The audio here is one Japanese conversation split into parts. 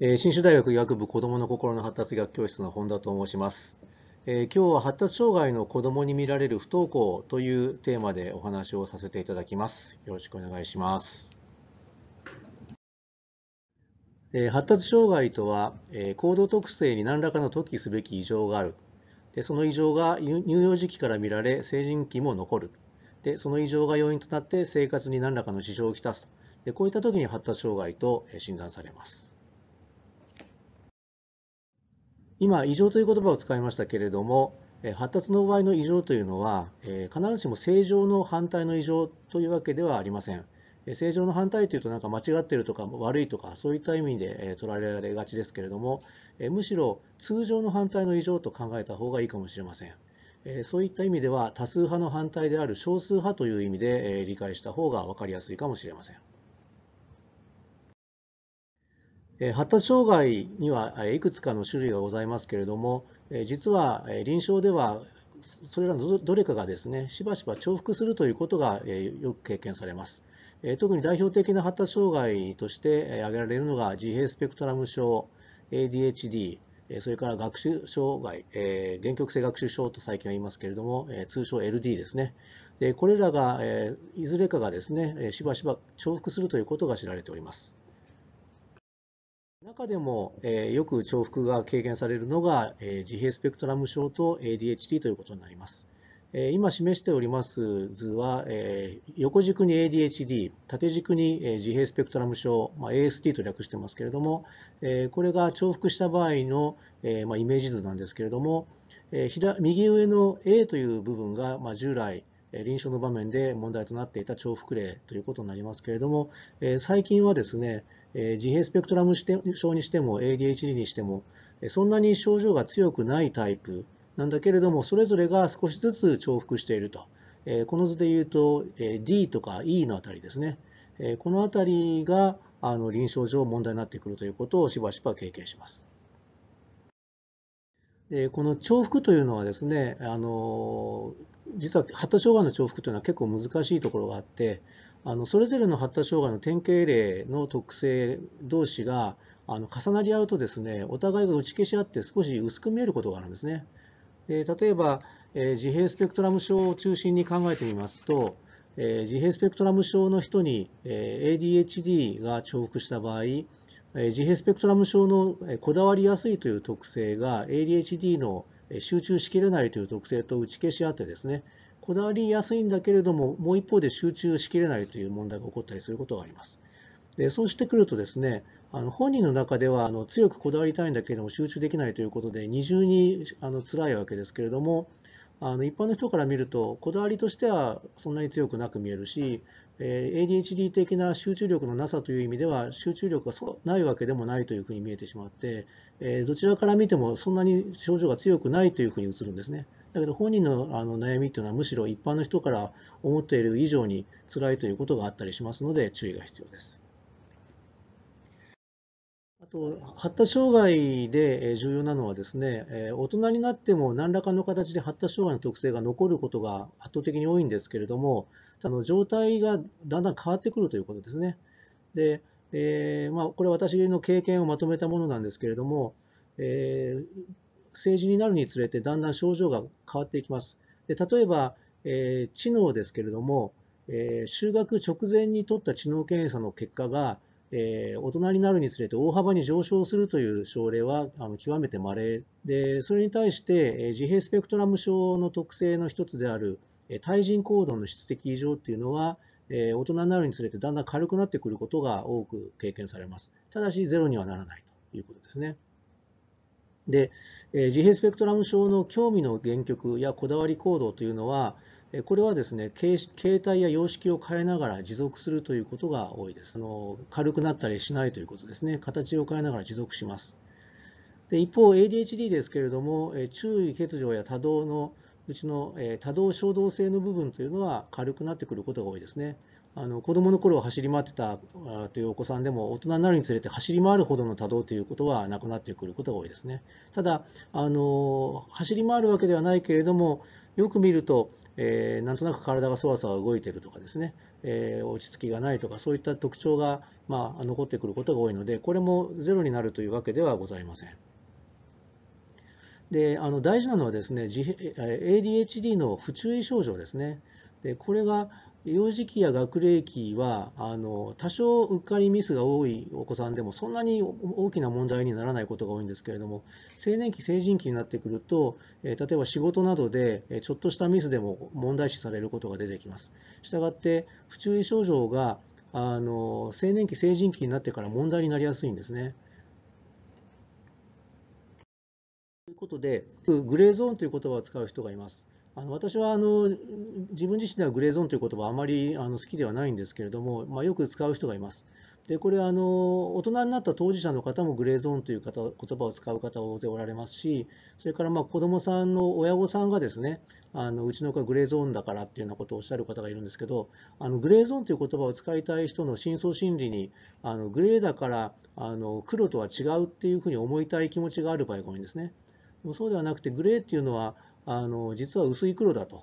えー、新州大学医学部子どもの心の発達学教室の本田と申します、えー、今日は発達障害の子どもに見られる不登校というテーマでお話をさせていただきますよろしくお願いします、えー、発達障害とは、え行動特性に何らかの特記すべき異常があるでその異常が乳幼児期から見られ成人期も残るでその異常が要因となって生活に何らかの支障をきたすでこういった時に発達障害と診断されます今、異常という言葉を使いましたけれども、発達の場合の異常というのは、必ずしも正常の反対の異常というわけではありません。正常の反対というと、なんか間違ってるとか悪いとか、そういった意味で捉えられがちですけれども、むしろ通常の反対の異常と考えた方がいいかもしれません。そういった意味では、多数派の反対である少数派という意味で理解した方が分かりやすいかもしれません。発達障害にはいくつかの種類がございますけれども実は臨床ではそれらのどれかがですねしばしば重複するということがよく経験されます。特に代表的な発達障害として挙げられるのが自閉スペクトラム症 ADHD それから学習障害、え局性学習症と最近は言いますけれども、え通称 LD ですね。でこれらが、えいずれかがですね、しばしば重複するということが知られております。中でも、えー、よく重複が軽減されるのが、えー、自閉スペクトラム症と ADHD ということになります。えー、今示しております図は、えー、横軸に ADHD、縦軸に、えー、自閉スペクトラム症、まあ、ASD と略してますけれども、えー、これが重複した場合の、えーまあ、イメージ図なんですけれども、えー、左右上の A という部分が、まあ、従来、臨床の場面で問題となっていた重複例ということになりますけれども、最近はですね、自閉スペクトラム症にしても ADHD にしても、そんなに症状が強くないタイプなんだけれども、それぞれが少しずつ重複していると。この図で言うと D とか E のあたりですね。このあたりがあの臨床上問題になってくるということをしばしば経験します。でこの重複というのはですねあの実は発達障害の重複というのは結構難しいところがあってあのそれぞれの発達障害の典型例の特性同士があの重なり合うとですねお互いが打ち消し合って少し薄く見えることがあるんですね。で例えば、えー、自閉スペクトラム症を中心に考えてみますと、えー、自閉スペクトラム症の人に、えー、ADHD が重複した場合自閉スペクトラム症のこだわりやすいという特性が ADHD の集中しきれないという特性と打ち消し合ってですねこだわりやすいんだけれどももう一方で集中しきれないという問題が起こったりすることがあります。でそうしてくるとですねあの本人の中ではあの強くこだわりたいんだけれども集中できないということで二重にあの辛いわけですけれどもあの一般の人から見るとこだわりとしてはそんなに強くなく見えるし、え ADHD 的な集中力のなさという意味では集中力がそないわけでもないというふうに見えてしまって、えどちらから見てもそんなに症状が強くないというふうに映るんですね。だけど本人のあの悩みというのはむしろ一般の人から思っている以上に辛いということがあったりしますので注意が必要です。あと発達障害で重要なのはですね、大人になっても何らかの形で発達障害の特性が残ることが圧倒的に多いんですけれども、あの状態がだんだん変わってくるということですね。で、えー、まあ、これ私の経験をまとめたものなんですけれども、えー、成人になるにつれてだんだん症状が変わっていきます。で例えば、えー、知能ですけれども、えー、就学直前に取った知能検査の結果が、えー、大人になるにつれて大幅に上昇するという症例はあの極めて稀で、それに対して、えー、自閉スペクトラム症の特性の一つである、えー、対人行動の質的異常っていうのは、えー、大人になるにつれてだんだん軽くなってくることが多く経験されます。ただし、ゼロにはならないということですね。で、えー、自閉スペクトラム症の興味の原曲やこだわり行動というのは、これはですね形態や様式を変えながら持続するということが多いですあの軽くなったりしないということですね形を変えながら持続しますで一方 ADHD ですけれども注意欠如や多動のうちの多動衝動性の部分というのは軽くなってくることが多いですね。あの子どもの頃走り回ってたというお子さんでも大人になるにつれて走り回るほどの多動ということはなくなってくることが多いですね。ただあの走り回るわけではないけれどもよく見るとえー、なんとなく体がそわそわ動いているとかですね、えー、落ち着きがないとかそういった特徴が、まあ、残ってくることが多いのでこれもゼロになるというわけではございません。であの大事なのはですね ADHD の不注意症状ですね。でこれが幼児期や学齢期はあの多少うっかりミスが多いお子さんでもそんなに大きな問題にならないことが多いんですけれども青年期成人期になってくると、え例えば仕事などで、えちょっとしたミスでも問題視されることが出てきますしたがって不注意症状があの青年期成人期になってから問題になりやすいんですねということでグレーゾーンという言葉を使う人がいますあの私はあの自分自身ではグレーゾーンという言葉はあまりあの好きではないんですけれども、まあ、よく使う人がいます。でこれあの大人になった当事者の方もグレーゾーンという方言葉を使う方大勢おられますしそれからまあ子どもさんの親御さんがですねあのうちの子はグレーゾーンだからっていうようなことをおっしゃる方がいるんですけどあのグレーゾーンという言葉を使いたい人の深層心理にあのグレーだからあの黒とは違うっていうふうに思いたい気持ちがある場合が多いんですね。そうではなくてグレーっていうのはあの実は薄い黒だと。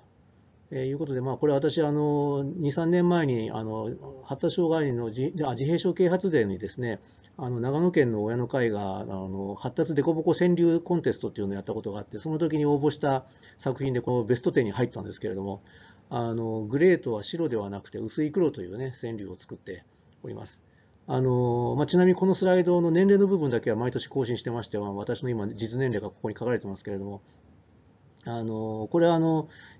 えー、いうことで、まあ、これ私、あの、2、3年前に、あの、発達障害の自閉症啓発デーにですね、あの、長野県の親の会が、あの、発達凸凹川柳コンテストっていうのをやったことがあって、その時に応募した作品で、このベスト10に入ったんですけれども、あの、グレーとは白ではなくて薄い黒というね、川柳を作っております。あのまあ、ちなみにこのスライドの年齢の部分だけは毎年更新してましては、私の今、実年齢がここに書かれてますけれども、あのこれは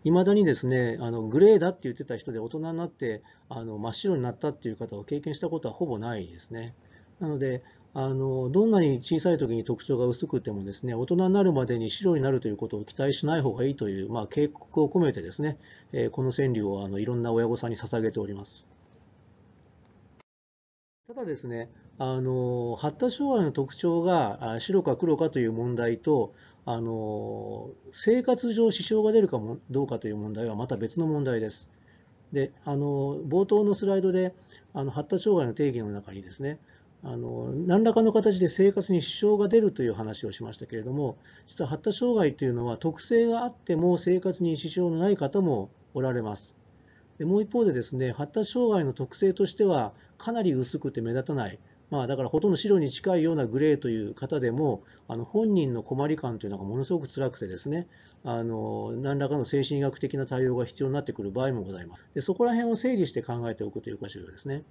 いまだにですねあのグレーだって言ってた人で大人になってあの真っ白になったっていう方を経験したことはほぼないですね。なのであのどんなに小さい時に特徴が薄くてもですね大人になるまでに白になるということを期待しない方がいいという、まあ、警告を込めてですね、えー、この川柳をあのいろんな親御さんに捧げております。ただですねあの発達障害の特徴が白か黒かという問題とあの生活上支障が出るかもどうかという問題はまた別の問題です。であの冒頭のスライドであの発達障害の定義の中にですねあの何らかの形で生活に支障が出るという話をしましたけれども実は発達障害というのは特性があっても生活に支障のない方もおられます。でもう一方でですね発達障害の特性としてはかなり薄くて目立たないまあ、だからほとんど白に近いようなグレーという方でもあの本人の困り感というのがものすごく辛くてですねあの何らかの精神医学的な対応が必要になってくる場合もございますでそこら辺を整理して考えておくというか重要ですね。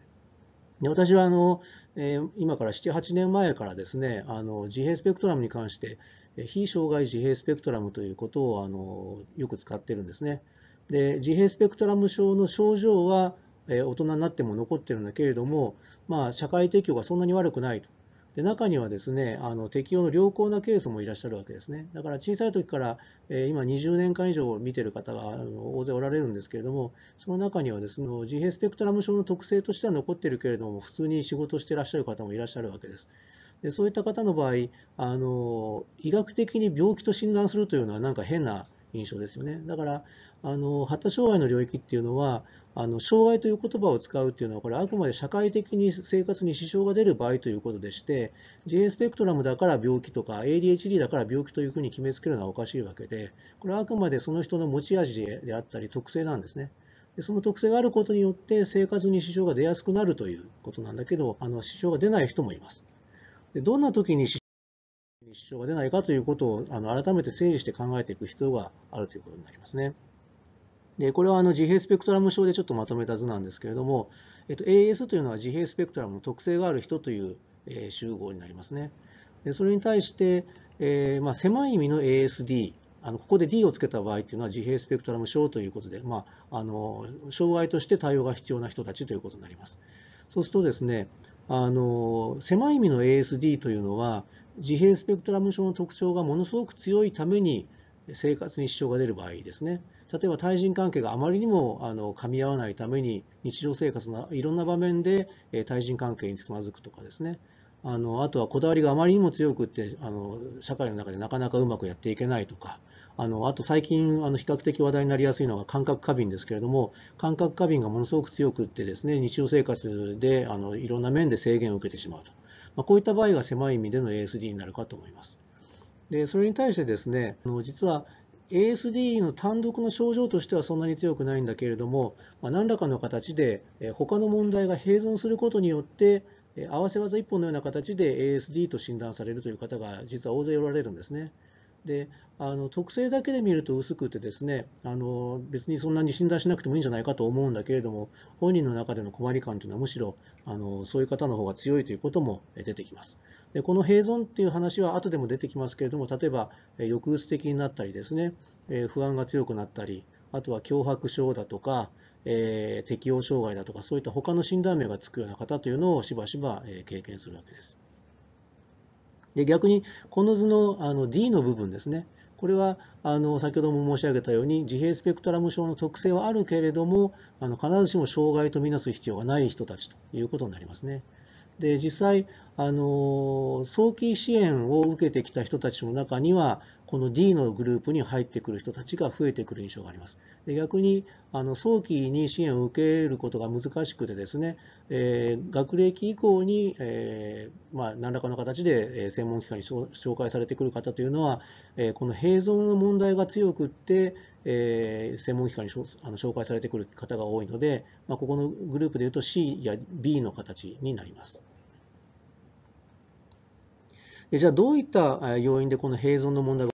で私はあの、えー、今から7、8年前からですねあの自閉スペクトラムに関して非障害自閉スペクトラムということをあのよく使ってるんですね。で自閉スペクトラム症の症状はえ大人になっても残ってるんだけれども、まあ、社会提供がそんなに悪くないと。で中にはですねあの適用の良好なケースもいらっしゃるわけですね。だから小さい時から、え今20年間以上見てる方があの大勢おられるんですけれどもその中にはですね自閉スペクトラム症の特性としては残ってるけれども普通に仕事してらっしゃる方もいらっしゃるわけです。でそういった方の場合あの医学的に病気と診断するというのはなんか変な印象ですよね。だから、あの発達障害の領域っていうのは、あの障害という言葉を使うっていうのは、これ、あくまで社会的に生活に支障が出る場合ということでして、自閉スペクトラムだから病気とか、ADHD だから病気というふうに決めつけるのはおかしいわけで、これはあくまでその人の持ち味であったり、特性なんですね。でその特性があることによって生活に支障が出やすくなるということなんだけど、あの支障が出ない人もいます。でどんな時に支に支障が出ないかということをあの改めて整理して考えていく必要があるということになりますね。でこれはあの自閉スペクトラム症でちょっとまとめた図なんですけれども、えっと、AS というのは自閉スペクトラムの特性がある人という、え集合になりますね。でそれに対して、えー、まあ、狭い意味の ASD あのここで D をつけた場合というのは自閉スペクトラム症ということで、まあ、あの障害として対応が必要な人たちということになります。そうするとですね、あの狭い意味の ASD というのは自閉スペクトラム症の特徴がものすごく強いために生活に支障が出る場合ですね例えば対人関係があまりにもあの噛み合わないために日常生活のいろんな場面で対人関係につまずくとかですねあのあとはこだわりがあまりにも強くってあの社会の中でなかなかうまくやっていけないとかあのあと最近あの比較的話題になりやすいのが感覚過敏ですけれども感覚過敏がものすごく強くってですね日常生活であのいろんな面で制限を受けてしまうと、まあ、こういった場合が狭い意味での ASD になるかと思います。でそれに対してですねあの実は ASD の単独の症状としてはそんなに強くないんだけれども、まあ、何らかの形で他の問題が併存することによって合わせ技一本のような形で ASD と診断されるという方が実は大勢おられるんですね。であの特性だけで見ると薄くてですねあの別にそんなに診断しなくてもいいんじゃないかと思うんだけれども本人の中での困り感というのはむしろあのそういう方の方が強いということも出てきますでこの併存っていう話は後でも出てきますけれども例えば抑うつ的になったりですね不安が強くなったりあとは脅迫症だとか、えー、適応障害だとかそういった他の診断名がつくような方というのをしばしば経験するわけです。で逆にこの図のあの D の部分ですねこれはあの先ほども申し上げたように自閉スペクトラム症の特性はあるけれどもあの必ずしも障害とみなす必要がない人たちということになりますね。で実際あの早期支援を受けてきた人たちの中にはこの D のグループに入ってくる人たちが増えてくる印象があります。で逆にあの早期に支援を受けることが難しくてですね、えー、学歴以降に、えー、まあ、何らかの形で専門機関に紹介されてくる方というのは、えー、この併存の問題が強くって、え専門機関にあの紹介されてくる方が多いので、まあ、ここのグループでいうと C や B の形になります。でじゃあどういった要因でこの併存の問題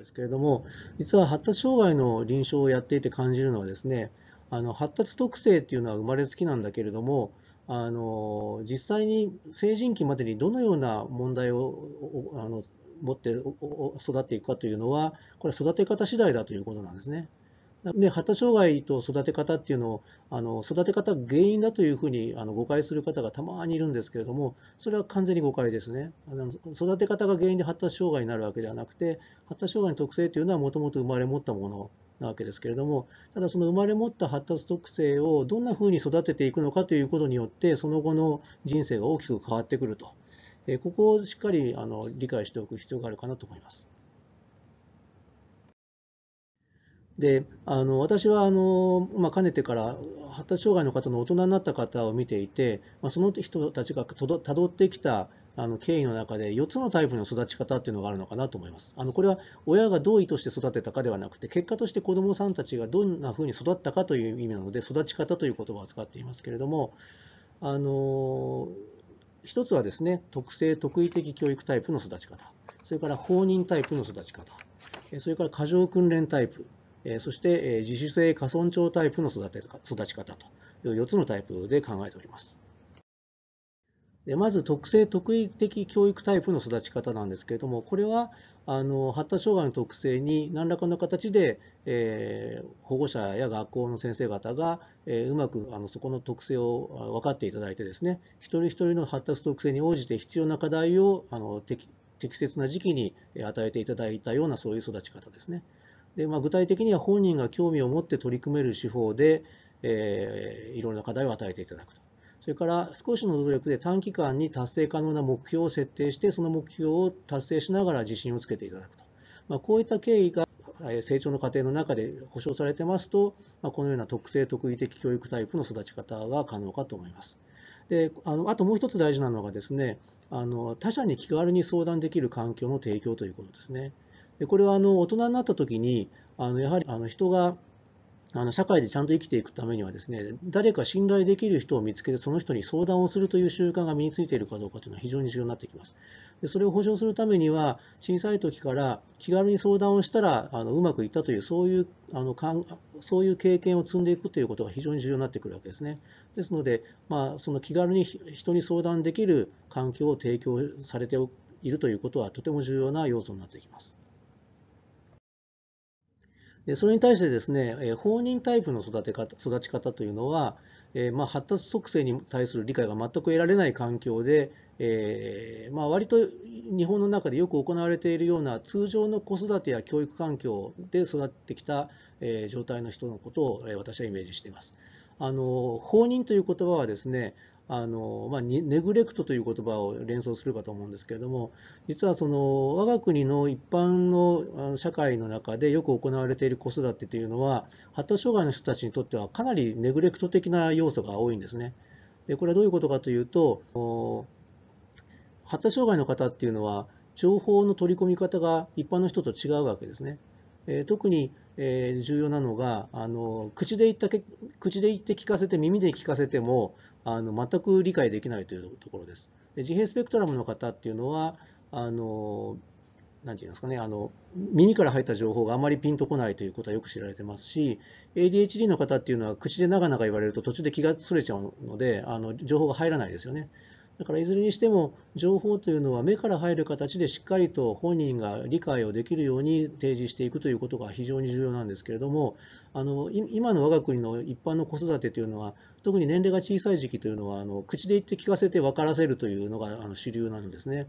ですけれども、実は発達障害の臨床をやっていて感じるのはですね、あの発達特性っていうのは生まれつきなんだけれども、あの実際に成人期までにどのような問題をあの持って育っていくかというのは、これ育て方次第だということなんですね。ね、発達障害と育て方っていうのをあの育て方が原因だというふうにあの誤解する方がたまにいるんですけれどもそれは完全に誤解ですねあの育て方が原因で発達障害になるわけではなくて発達障害の特性というのはもともと生まれ持ったものなわけですけれどもただその生まれ持った発達特性をどんなふうに育てていくのかということによってその後の人生が大きく変わってくると、えここをしっかりあの理解しておく必要があるかなと思います。であの私はあの、まあ、かねてから発達障害の方の大人になった方を見ていて、まあ、その人たちがたどってきたあの経緯の中で4つのタイプの育ち方っていうのがあるのかなと思います。あのこれは親がどう意図して育てたかではなくて結果として子どもさんたちがどんなふうに育ったかという意味なので育ち方という言葉を使っていますけれどもあの一つはですね特性特異的教育タイプの育ち方それから放任タイプの育ち方それから過剰訓練タイプえそして、え自主性過損長タイプの育て育ち方という4つのタイプで考えております。でまず特性特異的教育タイプの育ち方なんですけれどもこれはあの発達障害の特性に何らかの形で、えー、保護者や学校の先生方が、えー、うまくあのそこの特性を分かっていただいてですね一人一人の発達特性に応じて必要な課題をあの適切な時期に与えていただいたようなそういう育ち方ですね。でまあ、具体的には本人が興味を持って取り組める手法で、えー、いろんな課題を与えていただくと。それから少しの努力で短期間に達成可能な目標を設定して、その目標を達成しながら自信をつけていただくと。まあ、こういった経緯が成長の過程の中で保障されてますと、まあ、このような特性特異的教育タイプの育ち方が可能かと思います。であのあともう一つ大事なのがですねあの他者に気軽に相談できる環境の提供ということですね。でこれはあの大人になった時にあのやはりあの人があの社会でちゃんと生きていくためにはですね誰か信頼できる人を見つけてその人に相談をするという習慣が身についているかどうかというのは非常に重要になってきますでそれを保証するためには小さい時から気軽に相談をしたらあのうまくいったというそういうあのかんそういう経験を積んでいくということが非常に重要になってくるわけですねですので、まあ、その気軽に人に相談できる環境を提供されているということはとても重要な要素になってきますそれに対してですね、放任タイプの育て方育ち方というのは、えまあ、発達特性に対する理解が全く得られない環境で、えーまあ、割と日本の中でよく行われているような通常の子育てや教育環境で育ってきた、え状態の人のことを、え私はイメージしています。あの放任という言葉はですねあの、まあ、ネグレクトという言葉を連想するかと思うんですけれども実はその我が国の一般の社会の中でよく行われている子育てというのは発達障害の人たちにとってはかなりネグレクト的な要素が多いんですね。でこれはどういうことかというと発達障害の方っていうのは情報の取り込み方が一般の人と違うわけですね。え特に、え重要なのがあの口で言った口で言って聞かせて耳で聞かせてもあの全く理解できないというところです。で自閉スペクトラムの方っていうのはあの何て言いますかねあの耳から入った情報があまりピンとこないということはよく知られてますし ADHD の方っていうのは口で長々言われると途中で気がそれちゃうのであの情報が入らないですよねだからいずれにしても情報というのは目から入る形でしっかりと本人が理解をできるように提示していくということが非常に重要なんですけれどもあの今の我が国の一般の子育てというのは特に年齢が小さい時期というのはあの口で言って聞かせて分からせるというのがあの主流なんですね。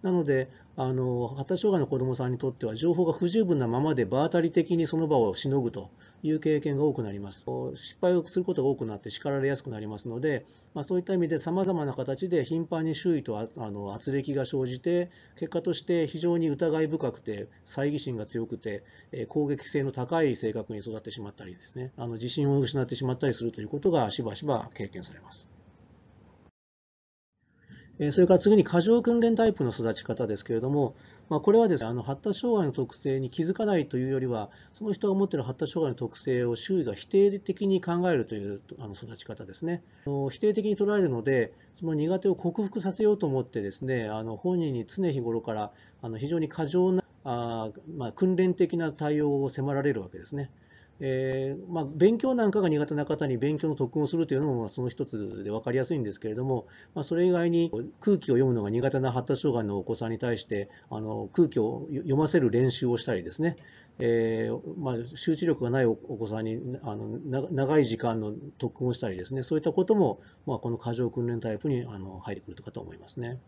なのであの発達障害の子どもさんにとっては情報が不十分なままで場当たり的にその場をしのぐという経験が多くなります。失敗をすることが多くなって叱られやすくなりますので、まあ、そういった意味でさまざまな形で頻繁に周囲とあの圧力が生じて、結果として非常に疑い深くて、猜疑心が強くて、攻撃性の高い性格に育ってしまったりですね、あの自信を失ってしまったりするということがしばしば経験されます。それから次に過剰訓練タイプの育ち方ですけれども、まあ、これはですね、あの発達障害の特性に気づかないというよりは、その人が持っている発達障害の特性を周囲が否定的に考えるというあの育ち方ですね。否定的に捉えるので、その苦手を克服させようと思ってですね、あの本人に常日頃からあの非常に過剰なあ、まあ、訓練的な対応を迫られるわけですね。えー、まあ、勉強なんかが苦手な方に勉強の特訓をするというのも、まあ、その一つで分かりやすいんですけれども、まあ、それ以外に空気を読むのが苦手な発達障害のお子さんに対してあの空気を読ませる練習をしたりですね、えー、まあ、集中力がないお子さんにあの長い時間の特訓をしたりですねそういったことも、まこの過剰訓練タイプにあの入ってくるかと思いますね。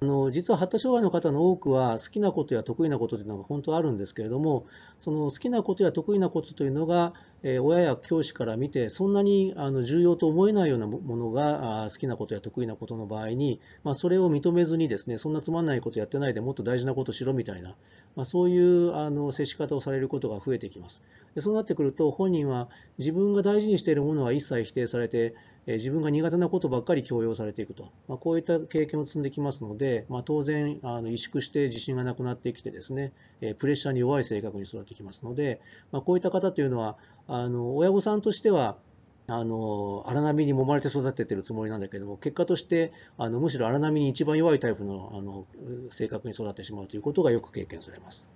あの実は発達障害の方の多くは好きなことや得意なことというのが本当はあるんですけれどもその好きなことや得意なことというのが、えー、親や教師から見てそんなにあの重要と思えないようなものが好きなことや得意なことの場合に、まあ、それを認めずにですねそんなつまんないことやってないでもっと大事なことしろみたいな、まあ、そういうあの接し方をされることが増えてきますでそうなってくると本人は自分が大事にしているものは一切否定されて、え自分が苦手なことばっかり強要されていくと、まあ、こういった経験を積んできますので、まあ、当然あの萎縮して自信がなくなってきてですね、えプレッシャーに弱い性格に育ってきますので、まあ、こういった方というのはあの親御さんとしてはあの荒波に揉まれて育ててるつもりなんだけども結果としてあのむしろ荒波に一番弱いタイプのあの性格に育ってしまうということがよく経験されます。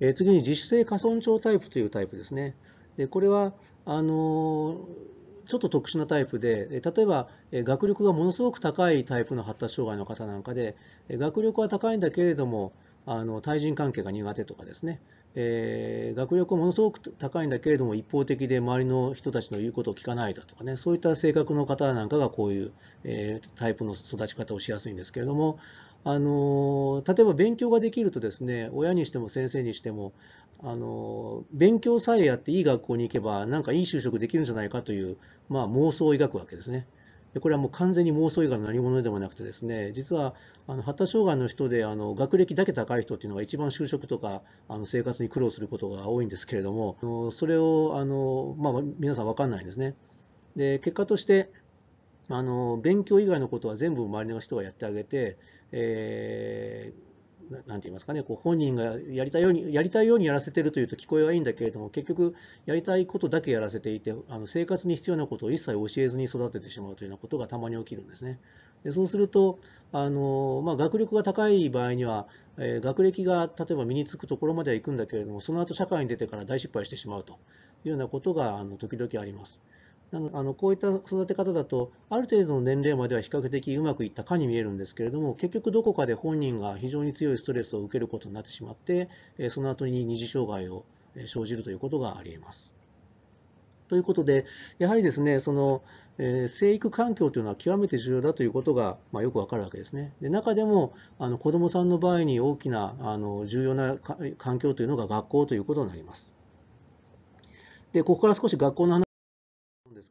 え次に自主性過損症タイプというタイプですね。でこれはあのちょっと特殊なタイプで例えば学力がものすごく高いタイプの発達障害の方なんかで学力は高いんだけれどもあの対人関係が苦手とかですね、えー、学力はものすごく高いんだけれども一方的で周りの人たちの言うことを聞かないだとかねそういった性格の方なんかがこういう、えー、タイプの育ち方をしやすいんですけれどもあの例えば勉強ができるとですね親にしても先生にしてもあの勉強さえやっていい学校に行けばなんかいい就職できるんじゃないかという、まあ、妄想を描くわけですね。これはもう完全に妄想以外の何者でもなくてですね実はあの発達障害の人であの学歴だけ高い人っていうのが一番就職とかあの生活に苦労することが多いんですけれどもそれをあの、まあ、皆さん分かんないんですね。で結果としてあの勉強以外のことは全部周りの人がやってあげて、えーなんて言いますかね、こう本人がやりたいようにやりたいようにやらせてるというと聞こえはいいんだけれども、結局、やりたいことだけやらせていて、あの生活に必要なことを一切教えずに育ててしまうというようなことがたまに起きるんですね。でそうすると、あのまあ、学力が高い場合には、えー、学歴が例えば身につくところまでは行くんだけれども、その後社会に出てから大失敗してしまうというようなことがあの時々あります。のあのこういった育て方だと、ある程度の年齢までは比較的うまくいったかに見えるんですけれども、結局どこかで本人が非常に強いストレスを受けることになってしまって、その後に二次障害を生じるということがあり得ます。ということで、やはりですね、その、えー、生育環境というのは極めて重要だということが、まあ、よくわかるわけですね。で中でもあの子どもさんの場合に大きなあの重要な環境というのが学校ということになります。でここから少し学校の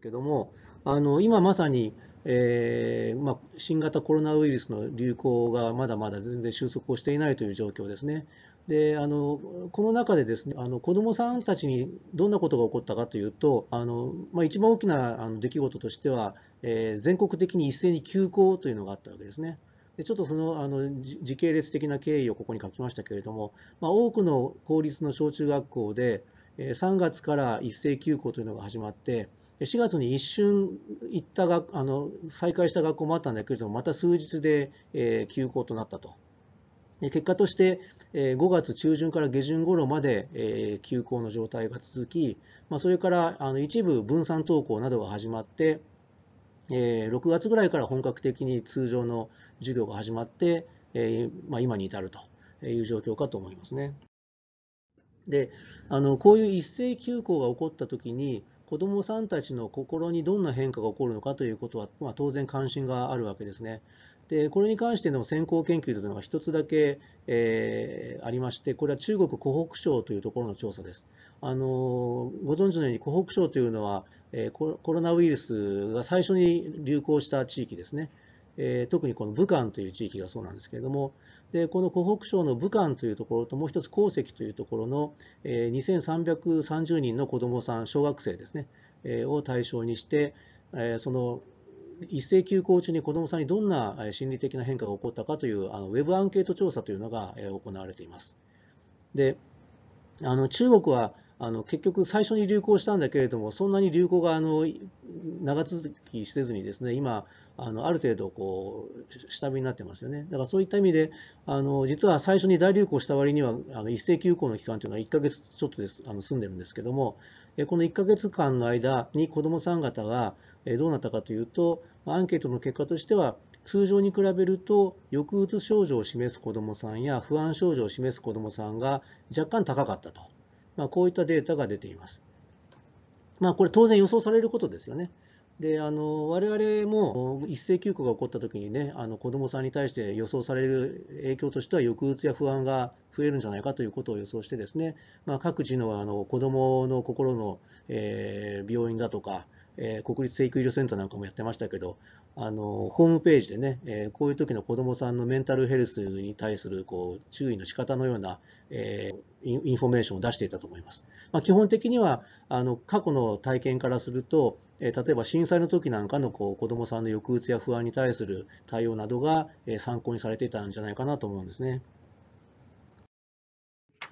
けども、あの今まさに、えーまあ、新型コロナウイルスの流行がまだまだ全然収束をしていないという状況ですね。であのこの中でですねあの子どもさんたちにどんなことが起こったかというとあの、まあ、一番大きなあの出来事としては、えー、全国的に一斉に休校というのがあったわけですね。でちょっとそのあの時系列的な経緯をここに書きましたけれども、まあ、多くの公立の小中学校で、3月から一斉休校というのが始まって4月に一瞬行ったがあの再開した学校もあったんだけれどもまた数日で、え休校となったとで結果として、え5月中旬から下旬頃まで、え休校の状態が続き、まあ、それからあの一部分散登校などが始まってえ6月ぐらいから本格的に通常の授業が始まって、えまあ、今に至るという状況かと思いますね。であのこういう一斉休校が起こった時に子どもさんたちの心にどんな変化が起こるのかということは、まあ、当然関心があるわけですね。でこれに関しての先行研究というのが1つだけ、えー、ありましてこれは中国湖北省というところの調査です。あのご存知のように湖北省というのは、えー、コロナウイルスが最初に流行した地域ですね。えー、特にこの武漢という地域がそうなんですけれども、でこの湖北省の武漢というところと、もう一つ鉱石というところの、えー、2330人の子どもさん、小学生ですね、えー、を対象にして、えー、その一斉休校中に子どもさんにどんな心理的な変化が起こったかというあのウェブアンケート調査というのが行われています。であの中国はあの結局最初に流行したんだけれどもそんなに流行があの長続きせずにですね今あのある程度こう下火になってますよねだからそういった意味であの実は最初に大流行した割にはあの一斉休校の期間というのは1ヶ月ちょっとですあの済んでるんですけどもこの1ヶ月間の間に子どもさん方がどうなったかというとアンケートの結果としては通常に比べると抑うつ症状を示す子どもさんや不安症状を示す子どもさんが若干高かったと。まあ、こういったデータが出ています。まあ、これ当然予想されることですよね。であの我々も一斉休校が起こった時にねあの子どもさんに対して予想される影響としては抑うつや不安が増えるんじゃないかということを予想してですね、まあ、各地のあの子どもの心の、えー、病院だとか、えー、国立成育医療センターなんかもやってましたけどあのホームページでね、えー、こういう時の子どもさんのメンタルヘルスに対するこう注意の仕方のような、えー、インフォメーションを出していたと思います。まあ、基本的にはあの過去の体験からすると、えー、例えば震災の時なんかのこう子どもさんの抑うつや不安に対する対応などが、え参考にされていたんじゃないかなと思うんですね。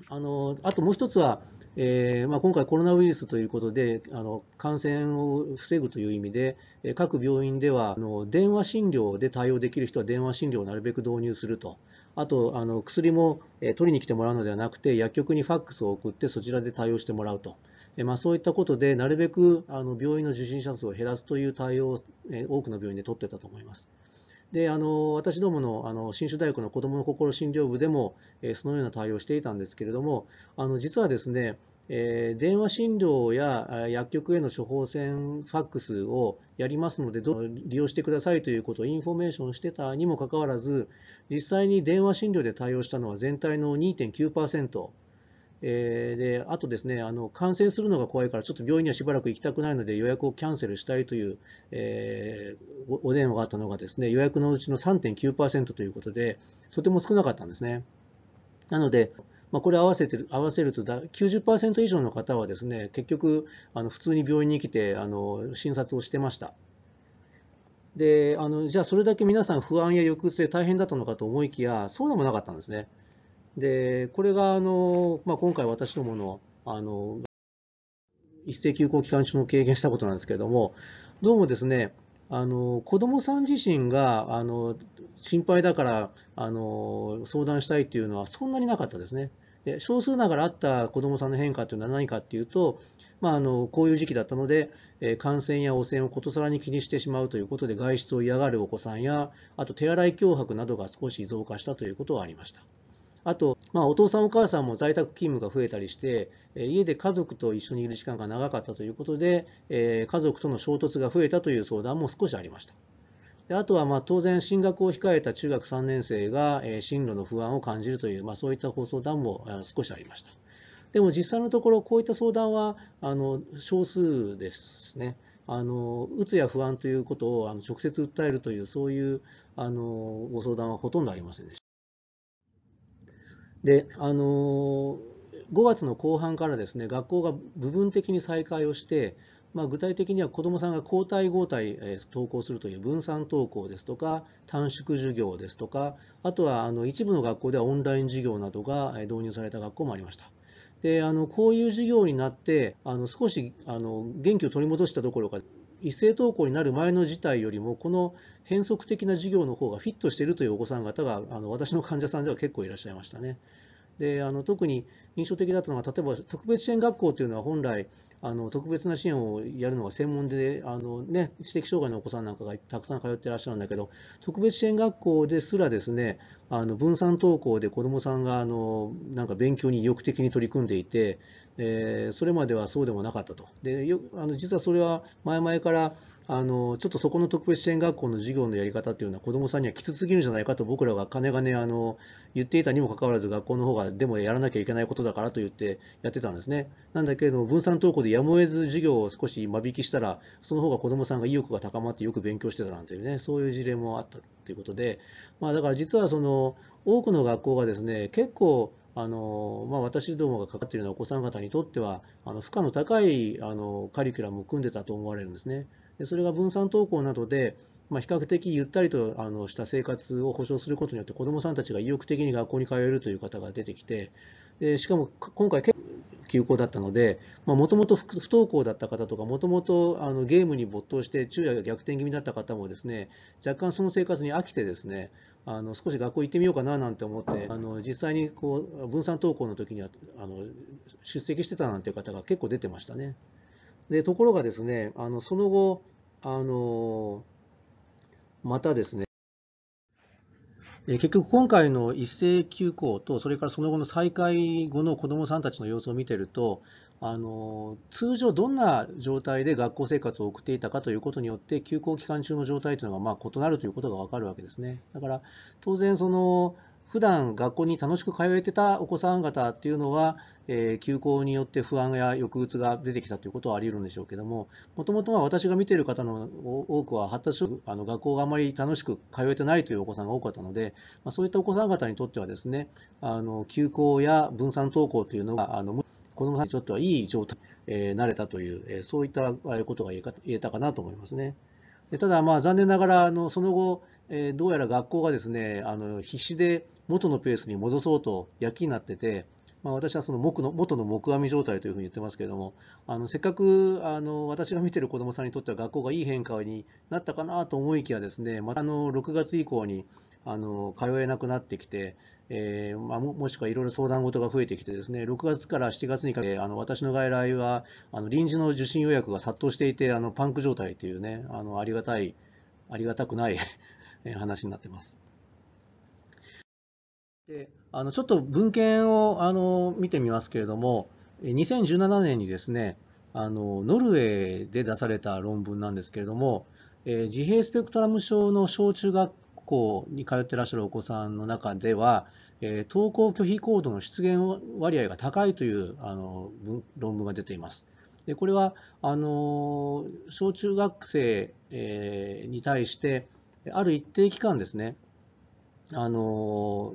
あのあともう一つはえー、まあ、今回コロナウイルスということであの感染を防ぐという意味で各病院ではあの電話診療で対応できる人は電話診療をなるべく導入するとあとあの薬も、え取りに来てもらうのではなくて薬局にファックスを送ってそちらで対応してもらうと。えまあ、そういったことで、なるべくあの病院の受診者数を減らすという対応を、え多くの病院で取ってたと思います。であの私どものあの新州大学の子どもの心診療部でも、えそのような対応をしていたんですけれども、あの実はですね、え電話診療や薬局への処方箋、ファックスをやりますので、ど利用してくださいということをインフォメーションしてたにもかかわらず、実際に電話診療で対応したのは全体の2.9%。えであとですねあの、感染するのが怖いから、ちょっと病院にはしばらく行きたくないので、予約をキャンセルしたいという、えー、お電話があったのが、ですね予約のうちの3.9%ということで、とても少なかったんですね。なので、まあ、これ合わせて合わせるとだ90%以上の方はですね結局あの普通に病院に来てあの診察をしてました。であのじゃあそれだけ皆さん不安や抑うつで大変だったのかと思いきやそうでもなかったんですね。でこれがあの、まあ、今回私どものあの一斉休校期間中も経験したことなんですけれどもどうもですねあの子どもさん自身があの心配だからあの相談したいっていうのはそんなになかったですね。で少数ながらあった子どもさんの変化というのは何かっていうと、まあ、あのこういう時期だったので、え感染や汚染をことさらに気にしてしまうということで外出を嫌がるお子さんやあと手洗い脅迫などが少し増加したということはありました。あと、まあ、お父さんお母さんも在宅勤務が増えたりして、家で家族と一緒にいる時間が長かったということで、家族との衝突が増えたという相談も少しありました。であとはまあ当然、進学を控えた中学3年生が進路の不安を感じるという、まあ、そういった放送談も少しありました。でも実際のところ、こういった相談はあの少数ですね。あのうつや不安ということをあの直接訴えるという、そういうあのご相談はほとんどありませんでした。で、あの5月の後半からですね学校が部分的に再開をして、まあ、具体的には子どもさんが交代交代、え登校するという分散登校ですとか短縮授業ですとかあとはあの一部の学校ではオンライン授業などが導入された学校もありました。であのこういう授業になってあの少しあの元気を取り戻したところか一斉登校になる前の事態よりもこの変則的な授業の方がフィットしているというお子さん方があの私の患者さんでは結構いらっしゃいましたね。であの特に印象的だったのが、例えば特別支援学校というのは本来あの特別な支援をやるのが専門であの、ね、知的障害のお子さんなんかがたくさん通ってらっしゃるんだけど特別支援学校ですらですねあの分散登校で子どもさんがあのなんか勉強に意欲的に取り組んでいてえー、それまではそうでもなかったと。でよあの実はそれは前々からあのちょっとそこの特別支援学校の授業のやり方っていうのは子どもさんにはきつすぎるんじゃないかと僕らが金がねあの言っていたにもかかわらず学校の方がでもやらなきゃいけないことだからと言ってやってたんですね。なんだけど分散登校でやむを得ず授業を少し間引きしたらその方が子どもさんが意欲が高まってよく勉強してたなんていうねそういう事例もあったということで、まあ、だから実はその多くの学校がですね結構あのまあ、私どもがかかっているようなお子さん方にとっては、あの負荷の高いあのカリキュラムを組んでたと思われるんですね。でそれが分散登校などで、まあ、比較的ゆったりとあのした生活を保障することによって、子どもさんたちが意欲的に学校に通えるという方が出てきて、でしかも今回、休校だったので、もともと不登校だった方とか、もともとゲームに没頭して昼夜が逆転気味だった方もですね、若干その生活に飽きてですね、あの少し学校行ってみようかななんて思って、あの実際にこう分散登校の時にはあの出席してたなんていう方が結構出てましたね。でところがですね、あのその後、あのまたですねえ結局今回の一斉休校とそれからその後の再開後の子どもさんたちの様子を見てるとあの通常どんな状態で学校生活を送っていたかということによって休校期間中の状態というのがまあ異なるということが分かるわけですね。だから当然その普段学校に楽しく通えてたお子さん方っていうのは、えー、休校によって不安や抑うつが出てきたということはあり得るんでしょうけども、もともとは私が見ている方の多くは、発達あの学校があまり楽しく通えてないというお子さんが多かったので、まあ、そういったお子さん方にとってはですね、あの休校や分散登校というのが、あの子どもさんにとってはいい状態、えー、慣れたという、えー、そういったことが言えたかなと思いますね。でただ、ま残念ながらあのその後、えー、どうやら学校がですねあの必死で元のペースに戻そうと躍起になってて、まあ、私はその木の元の木阿弥状態というふうに言ってますけれどもあのせっかくあの私が見てる子どもさんにとっては学校がいい変化になったかなと思いきやですねまたあの6月以降にあの通えなくなってきて、えーまあ、もしくはいろいろ相談事が増えてきてですね6月から7月にかけてあの私の外来はあの臨時の受診予約が殺到していてあのパンク状態というねあのありがたいありがたくないえ話になってます。であのちょっと文献をあの見てみますけれども2017年にですねあのノルウェーで出された論文なんですけれども、え自閉スペクトラム症の小中学校に通ってらっしゃるお子さんの中では、え登校拒否行動の出現割合が高いというあの論文が出ています。でこれはあの小中学生、えに対してある一定期間ですね、あの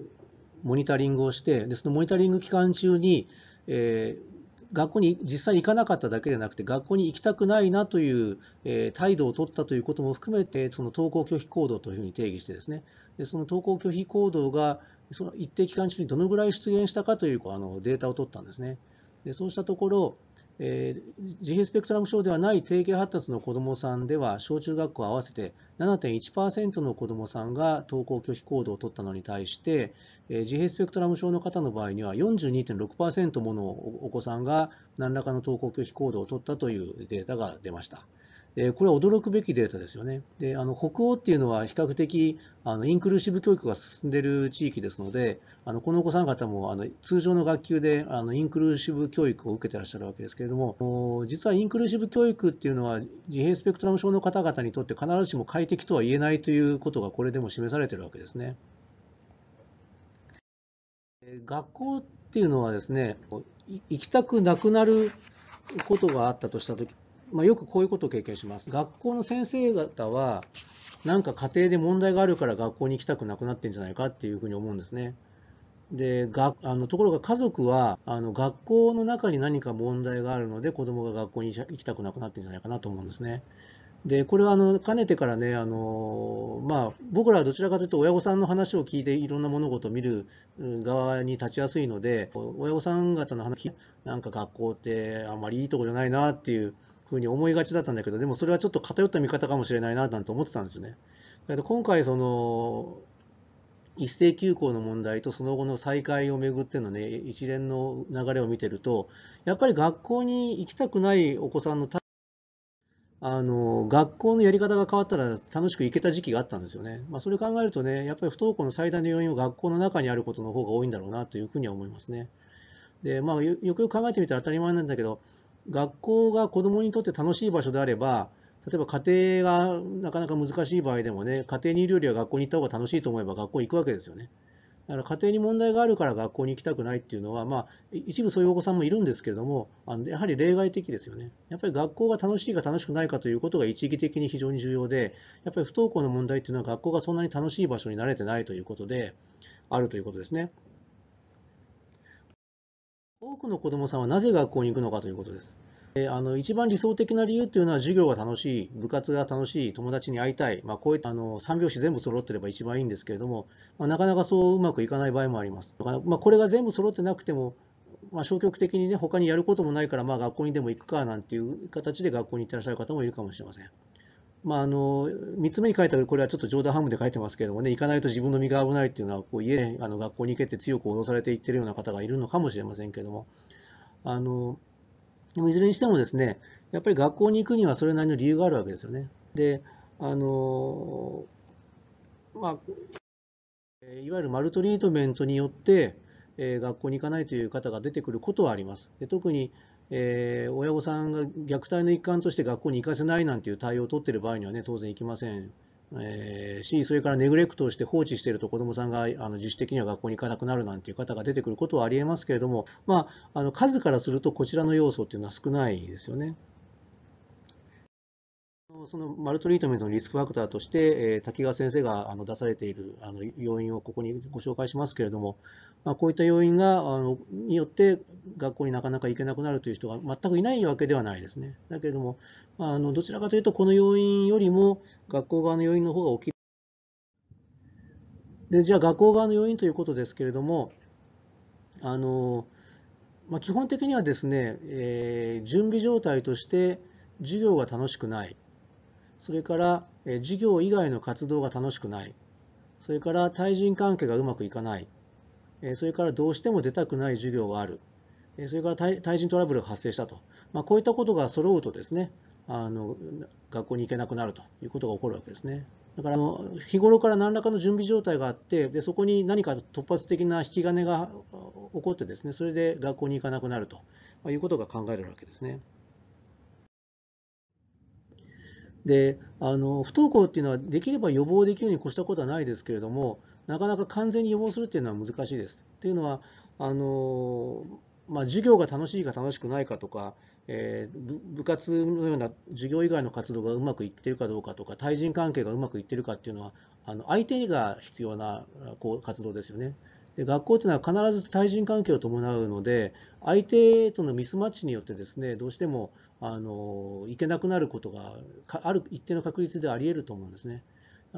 モニタリングをして、でそのモニタリング期間中に、えー学校に実際に行かなかっただけでなくて、学校に行きたくないなという、えー、態度を取ったということも含めて、その登校拒否行動というふうに定義してですね、でその登校拒否行動がその一定期間中にどのぐらい出現したかというあのデータを取ったんですね。でそうしたところ、えー、自閉スペクトラム症ではない定型発達の子どもさんでは小中学校合わせて7.1%の子どもさんが登校拒否行動を取ったのに対して、えー、自閉スペクトラム症の方の場合には42.6%ものお子さんが何らかの登校拒否行動を取ったというデータが出ました。えこれは驚くべきデータですよね。であの北欧っていうのは比較的あのインクルーシブ教育が進んでいる地域ですので、あのこのお子さん方もあの通常の学級であのインクルーシブ教育を受けてらっしゃるわけですけれども、実はインクルーシブ教育っていうのは、自閉スペクトラム症の方々にとって必ずしも快適とは言えないということが、これでも示されてるわけですね。学校っていうのはですね、行きたくなくなることがあったとしたとき、まあ、よくこういうことを経験します。学校の先生方は、なんか家庭で問題があるから学校に行きたくなくなってんじゃないかっていうふうに思うんですね。でがあのところが家族はあの学校の中に何か問題があるので子どもが学校に行きたくなくなってんじゃないかなと思うんですね。でこれはあのかねてからねあの、まあ、僕らはどちらかというと親御さんの話を聞いていろんな物事を見る側に立ちやすいので親御さん方の話なんか学校ってあんまりいいとこじゃないなっていうふうに思いがちだったんだけど、でもそれはちょっと偏った見方かもしれないななんて思ってたんですよね。だけど今回その一斉休校の問題とその後の再開をめぐってのね一連の流れを見てるとやっぱり学校に行きたくないお子さんのあの学校のやり方が変わったら楽しく行けた時期があったんですよね、まあ、それ考えるとねやっぱり不登校の最大の要因は学校の中にあることの方が多いんだろうなというふうには思いますね。でまあよくよく考えてみたら当たり前なんだけど学校が子どもにとって楽しい場所であれば、例えば家庭がなかなか難しい場合でもね、家庭にいるよりは学校に行った方が楽しいと思えば学校に行くわけですよね。だから家庭に問題があるから学校に行きたくないっていうのは、まあ、一部そういうお子さんもいるんですけれども、あのやはり例外的ですよね。やっぱり学校が楽しいか楽しくないかということが一義的に非常に重要で、やっぱり不登校の問題っていうのは学校がそんなに楽しい場所に慣れてないということで、あるということですね。多くの子どもさんはなぜ学校に行くのかということです。あの一番理想的な理由というのは授業が楽しい、部活が楽しい、友達に会いたい、まあ、こういったあの3拍子全部揃ってれば一番いいんですけれども、まあ、なかなかそううまくいかない場合もあります。だからまあ、これが全部揃ってなくても、まあ、消極的にね、他にやることもないから、まあ、学校にでも行くかなんていう形で学校に行ってらっしゃる方もいるかもしれません。まあ、あの3つ目に書いてある、これはちょっと冗談半分で書いてますけれどもね、行かないと自分の身が危ないっていうのは、こう家であの学校に行けって強く脅されていってるような方がいるのかもしれませんけれども、あのもいずれにしてもですね、やっぱり学校に行くにはそれなりの理由があるわけですよね。で、あのまあ、いわゆるマルトリートメントによって、え学校に行かないという方が出てくることはあります。で特にえー、親御さんが虐待の一環として学校に行かせないなんていう対応を取っている場合には、ね、当然行きません。えー、し、それからネグレクトをして放置していると子どもさんがあの自主的には学校に行かなくなるなんていう方が出てくることはありえますけれども、まあ、あの数からするとこちらの要素っていうのは少ないですよね。そのマルトリートメントのリスクファクターとして、えー、滝川先生があの出されているあの要因をここにご紹介しますけれども、まあ、こういった要因があのによって学校になかなか行けなくなるという人が全くいないわけではないですね。だけれども、あのどちらかというと、この要因よりも学校側の要因の方が大きい。でじゃあ、学校側の要因ということですけれども、あのまあ、基本的にはですね、えー、準備状態として、授業が楽しくない、それから授業以外の活動が楽しくない、それから対人関係がうまくいかない、それからどうしても出たくない授業がある、それから対人トラブルが発生したと、まあ、こういったことが揃うとですね、あの学校に行けなくなるということが起こるわけですね。だから日頃から何らかの準備状態があってでそこに何か突発的な引き金が起こってですねそれで学校に行かなくなるということが考えられるわけですね。であの不登校っていうのはできれば予防できるに越したことはないですけれどもなかなか完全に予防するっていうのは難しいです。というのはあの、まあ、授業が楽しいか楽しくないかとか、えー、部活のような授業以外の活動がうまくいってるかどうかとか対人関係がうまくいってるかっていうのはあの相手が必要なこう活動ですよね。で学校というのは必ず対人関係を伴うので相手とのミスマッチによってですねどうしてもあの行けなくなることがある一定の確率でありえると思うんですね。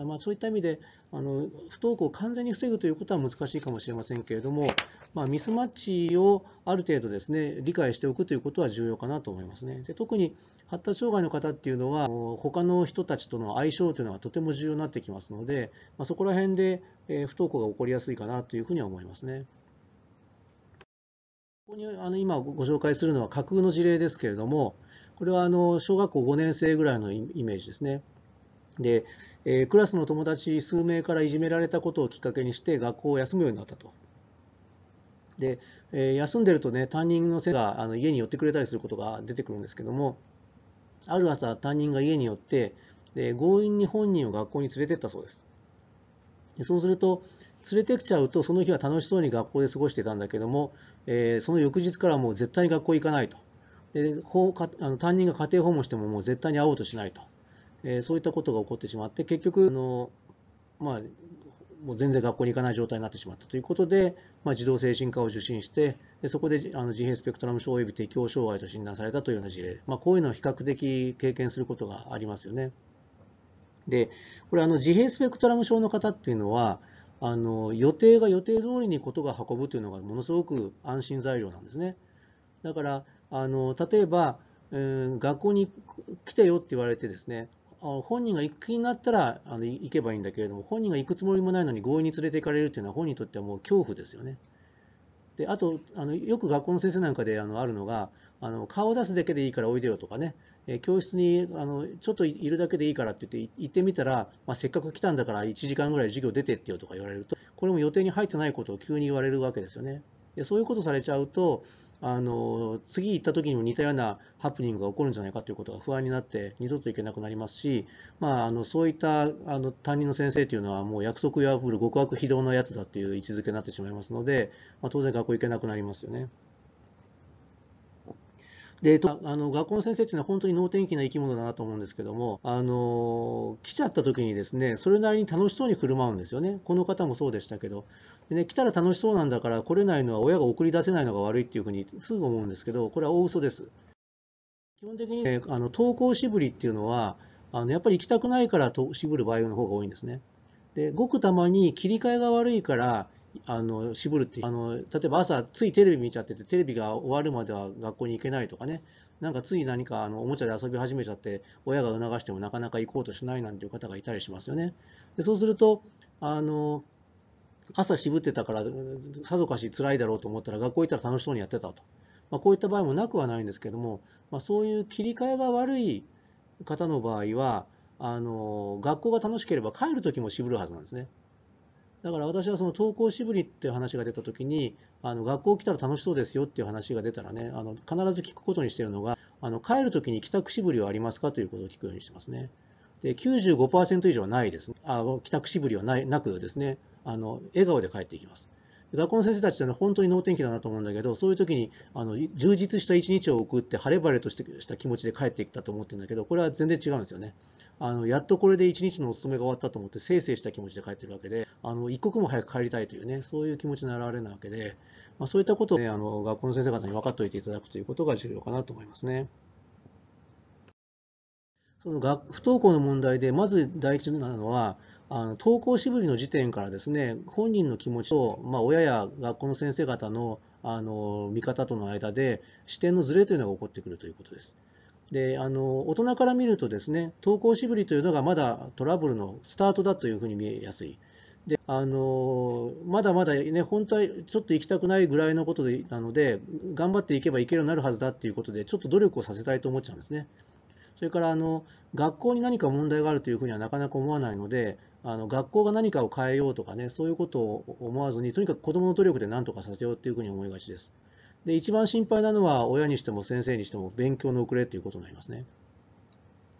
まあ、そういった意味であの不登校を完全に防ぐということは難しいかもしれませんけれども、まあ、ミスマッチをある程度ですね理解しておくということは重要かなと思いますね。で特に発達障害の方っていうのは他の人たちとの相性というのがとても重要になってきますので、まあ、そこら辺で不登校が起こりやすいかなというふうには思いますね。ここにあの今ご紹介するのは架空の事例ですけれども、これはあの小学校5年生ぐらいのイメージですね。でえー、クラスの友達数名からいじめられたことをきっかけにして学校を休むようになったと。で、えー、休んでるとね担任のせいがあの家に寄ってくれたりすることが出てくるんですけどもある朝担任が家に寄ってで強引に本人を学校に連れてったそうです。でそうすると連れてきちゃうとその日は楽しそうに学校で過ごしてたんだけども、えー、その翌日からもう絶対に学校行かないとであの担任が家庭訪問してももう絶対に会おうとしないとえー、そういったことが起こってしまって、結局、あのまあ、もう全然学校に行かない状態になってしまったということで、まあ、児童精神科を受診して、でそこであの自閉スペクトラム症及び適応障害と診断されたというような事例、まあ、こういうのを比較的経験することがありますよね。で、これ、あの自閉スペクトラム症の方っていうのは、あの予定が予定通りにことが運ぶというのがものすごく安心材料なんですね。だからあの例えば、えー、学校に来てよって言われてですね本人が行く気になったらあの行けばいいんだけれども、本人が行くつもりもないのに強引に連れて行かれるというのは本人にとってはもう恐怖ですよね。であとあの、よく学校の先生なんかであのあるのがあの、顔を出すだけでいいからおいでよとかね、え教室にあのちょっといるだけでいいからって言って行ってみたら、まあ、せっかく来たんだから1時間ぐらい授業出てってよとか言われると、これも予定に入ってないことを急に言われるわけですよね。でそういうことされちゃうと、あの次行った時にも似たようなハプニングが起こるんじゃないかということが不安になって二度と行けなくなりますし、まあ、あのそういったあの担任の先生というのはもう約束破る極悪非道のやつだという位置づけになってしまいますので、まあ、当然学校行けなくなりますよね。であの学校の先生っていうのは本当に能天気な生き物だなと思うんですけどもあの来ちゃった時にですねそれなりに楽しそうに振る舞うんですよねこの方もそうでしたけどで、ね、来たら楽しそうなんだから来れないのは親が送り出せないのが悪いっていうふうにすぐ思うんですけどこれは大嘘です基本的に、ね、あの登校しぶりっていうのはあのやっぱり行きたくないからと渋る場合の方が多いんですねでごくたまに切り替えが悪いからあの渋るってあの例えば朝ついテレビ見ちゃっててテレビが終わるまでは学校に行けないとかねなんかつい何かあのおもちゃで遊び始めちゃって親が促してもなかなか行こうとしないなんていう方がいたりしますよね。でそうするとあの朝渋ってたからさぞかし辛いだろうと思ったら学校行ったら楽しそうにやってたと、まあ、こういった場合もなくはないんですけども、まあ、そういう切り替えが悪い方の場合はあの学校が楽しければ帰る時も渋るはずなんですね。だから私はその登校しぶりっていう話が出た時にあの学校来たら楽しそうですよっていう話が出たらねあの必ず聞くことにしてるのがあの帰る時に帰宅しぶりはありますかということを聞くようにしてますね。で95%以上はないです、ね、あ帰宅しぶりはないなくですねあの笑顔で帰っていきます。学校の先生たちっては本当に能天気だなと思うんだけどそういう時にあの充実した一日を送って晴れ晴れとした気持ちで帰ってきたと思ってるんだけどこれは全然違うんですよね。あのやっとこれで一日のお勤めが終わったと思ってせいせいした気持ちで帰ってるわけであの一刻も早く帰りたいというねそういう気持ちの表れなわけで、まあ、そういったことを、ね、あの学校の先生方に分かっておいていただくということが重要かなと思いますね。その学不登校の問題でまず第一なのはあの登校しぶりの時点からですね本人の気持ちと、まあ、親や学校の先生方のあの見方との間で視点のずれというのが起こってくるということです。であの大人から見るとですね投稿しぶりというのがまだトラブルのスタートだというふうに見えやすい。であのまだまだ、ね、本当はちょっと行きたくないぐらいのことでなので頑張っていけばいけるようになるはずだということでちょっと努力をさせたいと思っちゃうんですね。それからあの学校に何か問題があるというふうにはなかなか思わないのであの学校が何かを変えようとかねそういうことを思わずにとにかく子どもの努力で何とかさせようというふうに思いがちです。で一番心配なのは親にしても先生にしても勉強の遅れということになりますね。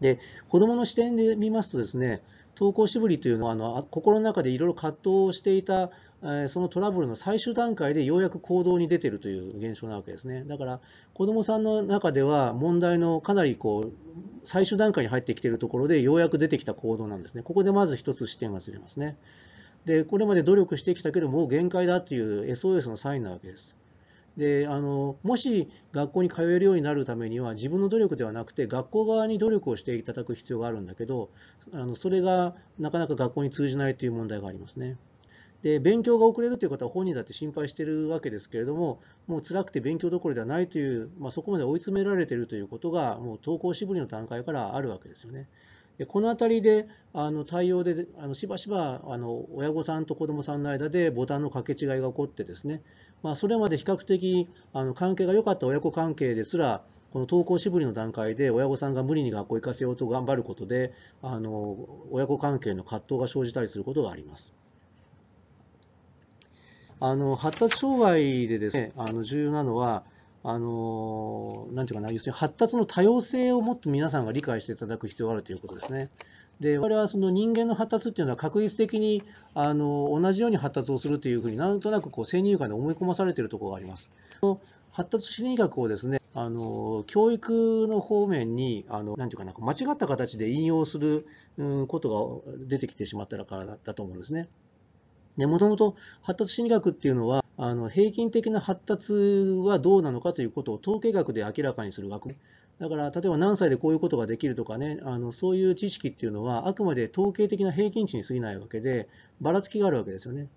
で子どもの視点で見ますとですね登校しぶりというのはあの心の中でいろいろ葛藤をしていた、えそのトラブルの最終段階でようやく行動に出てるという現象なわけですねだから子どもさんの中では問題のかなりこう最終段階に入ってきているところでようやく出てきた行動なんですねここでまず一つ視点がずれますねでこれまで努力してきたけどもう限界だという SOS のサインなわけですであのもし学校に通えるようになるためには自分の努力ではなくて学校側に努力をしていただく必要があるんだけどあのそれがなかなか学校に通じないという問題がありますね。で勉強が遅れるという方は本人だって心配してるわけですけれどももう辛くて勉強どころではないという、まあ、そこまで追い詰められているということがもう登校しぶりの段階からあるわけですよね。でこの辺りであの対応であのしばしばあの親御さんと子どもさんの間でボタンの掛け違いが起こってですねまあ、それまで比較的あの関係が良かった親子関係ですら、この登校しぶりの段階で親御さんが無理に学校行かせようと頑張ることで、あの親子関係の葛藤が生じたりすることがあります。あの発達障害でですね、あの重要なのは、あのなんていうかな、要するに発達の多様性をもっと皆さんが理解していただく必要があるということですね。で我々はその人間の発達っていうのは確率的にあの同じように発達をするというふうになんとなくこう先入観で思い込まされているところがあります。発達心理学をですねあの教育の方面にあのなんていうかな間違った形で引用する、うことが出てきてしまったからだと思うんですね。で、もともと発達心理学っていうのは、あの平均的な発達はどうなのかということを統計学で明らかにする学だから例えば何歳でこういうことができるとかねあのそういう知識っていうのはあくまで統計的な平均値に過ぎないわけでばらつきがあるわけですよね。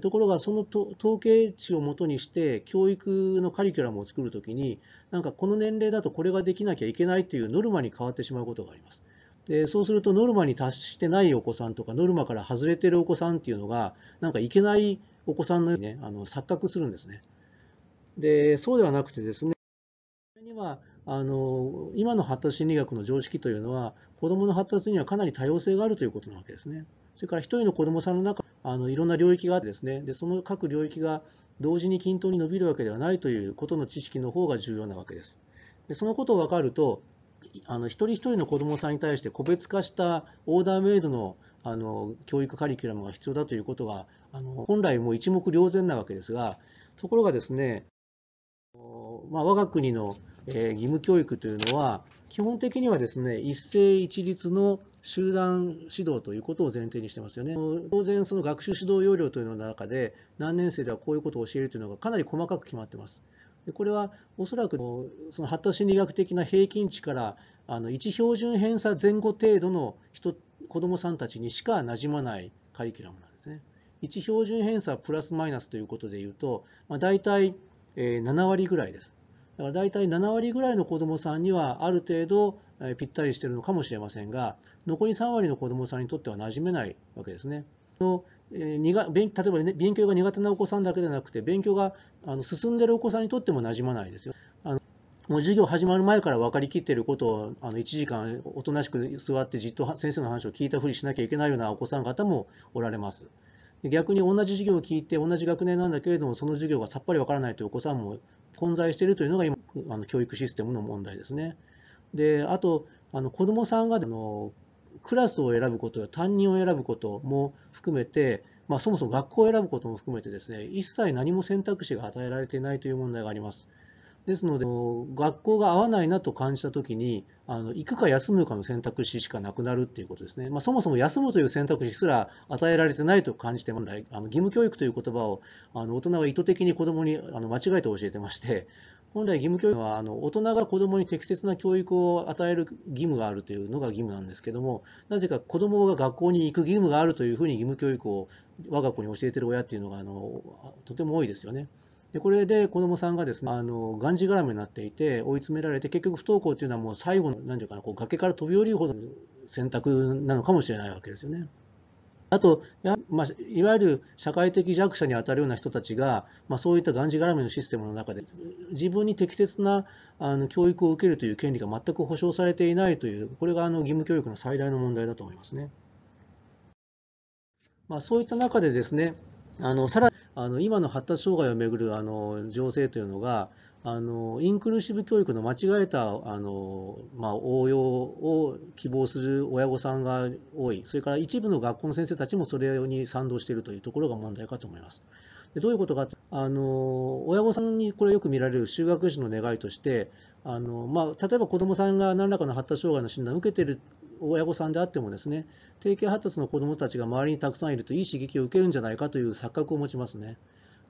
ところがその統計値をもとにして教育のカリキュラムを作るときになんかこの年齢だとこれができなきゃいけないというノルマに変わってしまうことがあります。でそうするとノルマに達してないお子さんとかノルマから外れてるお子さんっていうのがなんかいけないお子さんのように、ね、あの錯覚するんですね。でそうではなくてですねにはあの今の発達心理学の常識というのは子どもの発達にはかなり多様性があるということなわけですね。それから一人の子どもさんの中あのいろんな領域があってですねでその各領域が同時に均等に伸びるわけではないということの知識の方が重要なわけです。でそのことを分かるとあの一人一人の子どもさんに対して個別化したオーダーメイドのあの教育カリキュラムが必要だということがあの本来もう一目瞭然なわけですがところがですね、まあ、我が国のえ義務教育というのは、基本的にはですね、一斉一律の集団指導ということを前提にしてますよね。当然、その学習指導要領というのの中で、何年生ではこういうことを教えるというのがかなり細かく決まってます。でこれはおそらくその発達心理学的な平均値からあの1標準偏差前後程度の人子どもさんたちにしかなじまないカリキュラムなんですね。1標準偏差プラスマイナスということでいうと、まあ、大体7割ぐらいです。だから大体7割ぐらいの子どもさんにはある程度ぴったりしてるのかもしれませんが残り3割の子どもさんにとっては馴染めないわけですね。のえ例えば、ね、勉強が苦手なお子さんだけでなくて勉強があの進んでるお子さんにとっても馴染まないですよ。あのもう授業始まる前から分かりきっていることをあの1時間おとなしく座ってじっと先生の話を聞いたふりしなきゃいけないようなお子さん方もおられます。逆に同じ授業を聞いて同じ学年なんだけれどもその授業がさっぱりわからないというお子さんも混在しているというのが今あの教育システムの問題ですね。であとあの子どもさんがあのクラスを選ぶことや担任を選ぶことも含めて、まあ、そもそも学校を選ぶことも含めてですね一切何も選択肢が与えられていないという問題があります。ですので、学校が合わないなと感じたときにあの、行くか休むかの選択肢しかなくなるっていうことですね。まあ、そもそも休むという選択肢すら与えられてないと感じて、ら来、あの義務教育という言葉をあの大人は意図的に子どもにあの間違えて教えてまして、本来義務教育はあの大人が子どもに適切な教育を与える義務があるというのが義務なんですけどもなぜか子どもが学校に行く義務があるというふうに義務教育を我が子に教えてる親っていうのがあのとても多いですよね。でこれで子どもさんがですねあのがんじがらめになっていて追い詰められて結局不登校っていうのはもう最後の何ていうかなこう崖から飛び降りるほどの選択なのかもしれないわけですよね。あとや、まあ、いわゆる社会的弱者に当たるような人たちが、まあ、そういったがんじがらめのシステムの中で自分に適切なあの教育を受けるという権利が全く保障されていないというこれがあの義務教育の最大の問題だと思いますね。まあ、そういった中でですねあのさらにあの今の発達障害をめぐるあの情勢というのがあのインクルーシブ教育の間違えたあの、まあ、応用を希望する親御さんが多いそれから一部の学校の先生たちもそれに賛同しているというところが問題かと思います。でどういうことかあの親御さんにこれよく見られる就学時の願いとしてあの、まあ、例えば子どもさんが何らかの発達障害の診断を受けている親御さんであってもですね、定型発達の子どもたちが周りにたくさんいるといい刺激を受けるんじゃないかという錯覚を持ちますね。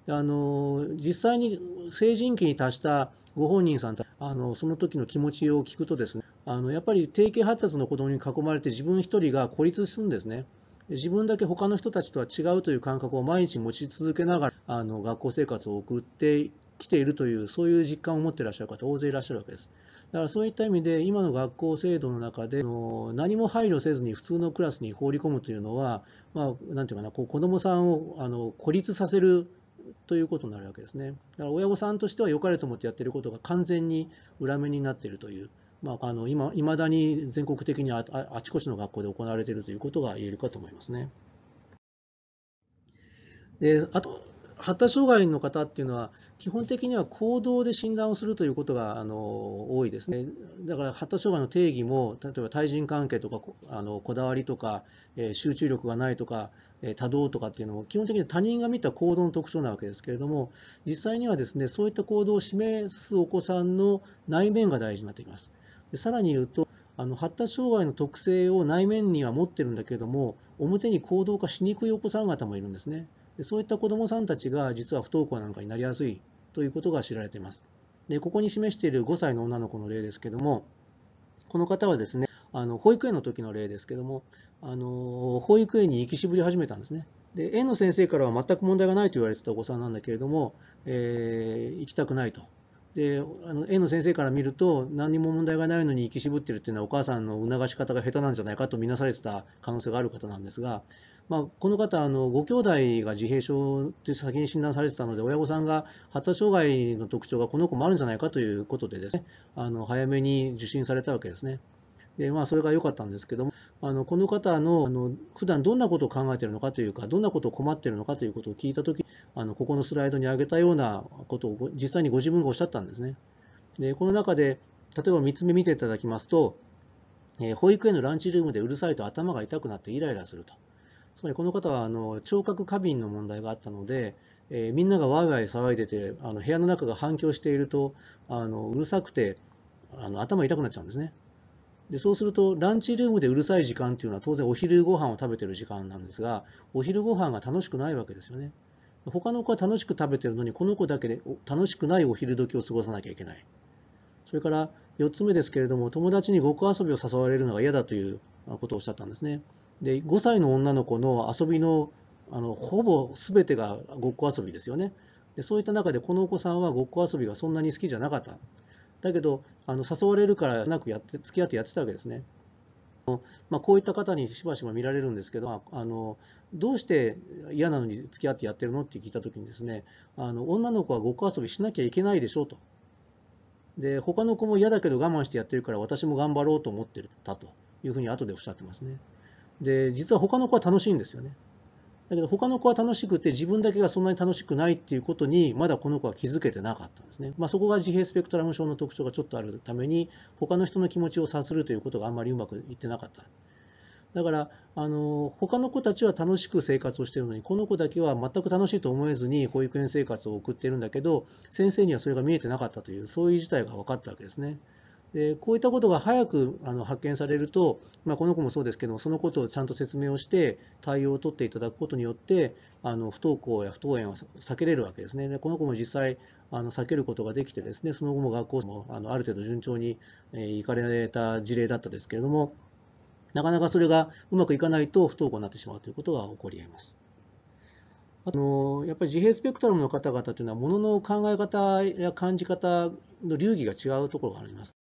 あの実際に成人期に達したご本人さんあのその時の気持ちを聞くとですねあのやっぱり定型発達の子どもに囲まれて自分一人が孤立するんですね自分だけ他の人たちとは違うという感覚を毎日持ち続けながらあの学校生活を送って来ているという、そういう実感を持っていらっしゃる方、大勢いらっしゃるわけです。だからそういった意味で、今の学校制度の中で、何も配慮せずに普通のクラスに放り込むというのは、まあ、なんていうかな、こう子どもさんをあの孤立させるということになるわけですね。だから親御さんとしては良かれと思ってやっていることが完全に裏目になっているという、まあ、あの今未だに全国的にああちこちの学校で行われているということが言えるかと思いますね。であと発達障害の方っていうのは、基本的には行動で診断をするということがあの多いですね。だから発達障害の定義も、例えば対人関係とかあのこだわりとか、え集中力がないとか、え多動とかっていうのも、基本的には他人が見た行動の特徴なわけですけれども、実際にはですね、そういった行動を示すお子さんの内面が大事になってきます。でさらに言うと、あの発達障害の特性を内面には持ってるんだけれども、表に行動化しにくいお子さん方もいるんですね。でそういった子どもさんたちが実は不登校なんかになりやすいということが知られています。でここに示している5歳の女の子の例ですけどもこの方はですねあの保育園の時の例ですけどもあの保育園に行きしぶり始めたんですね。で園の先生からは全く問題がないと言われてたお子さんなんだけれども、えー、行きたくないと。であの園の先生から見ると何にも問題がないのに行き渋ってるっていうのはお母さんの促し方が下手なんじゃないかと見なされてた可能性がある方なんですがまあ、この方あの、ご兄弟が自閉症で先に診断されてたので、親御さんが発達障害の特徴がこの子もあるんじゃないかということでですね、あの早めに受診されたわけですね。でまあ、それが良かったんですけども、あのこの方のあの普段どんなことを考えているのかというか、どんなことを困っているのかということを聞いたとき、あのここのスライドに挙げたようなことを実際にご自分がおっしゃったんですね。でこの中で、例えば3つ目見ていただきますと、えー、保育園のランチルームでうるさいと頭が痛くなってイライラすると。つまりこの方はあの聴覚過敏の問題があったので、えー、みんながわいわい騒いでてあの部屋の中が反響しているとあのうるさくてあの頭痛くなっちゃうんですねでそうするとランチルームでうるさい時間っていうのは当然お昼ご飯を食べてる時間なんですがお昼ご飯が楽しくないわけですよね他の子は楽しく食べてるのにこの子だけで楽しくないお昼時を過ごさなきゃいけないそれから4つ目ですけれども友達にごっこ遊びを誘われるのが嫌だということをおっしゃったんですね。で5歳の女の子の遊びのあのほぼ全てがごっこ遊びですよねでそういった中でこのお子さんはごっこ遊びがそんなに好きじゃなかっただけどあの誘われるからなくやって付き合ってやってたわけですねまあ、こういった方にしばしば見られるんですけどあのどうして嫌なのに付き合ってやってるのって聞いた時にですねあの女の子はごっこ遊びしなきゃいけないでしょうとで他の子も嫌だけど我慢してやってるから私も頑張ろうと思ってたというふうに後でおっしゃってますね。で、実は他の子は楽しいんですよね。だけど他の子は楽しくて自分だけがそんなに楽しくないっていうことにまだこの子は気づけてなかったんですね。まあ、そこが自閉スペクトラム症の特徴がちょっとあるために他の人の気持ちを察するということがあんまりうまくいってなかった。だからあの他の子たちは楽しく生活をしているのにこの子だけは全く楽しいと思えずに保育園生活を送っているんだけど先生にはそれが見えてなかったというそういう事態が分かったわけですね。でこういったことが早くあの発見されると、まあ、この子もそうですけどそのことをちゃんと説明をして対応を取っていただくことによってあの不登校や不登園は避けれるわけですねでこの子も実際あの避けることができてですねその後も学校もあのある程度順調に、えー、行かれた事例だったですけれどもなかなかそれがうまくいかないと不登校になってしまうということが起こり得ます。あのやっぱり自閉スペクトラムの方々というのはものの考え方や感じ方の流儀が違うところがあります。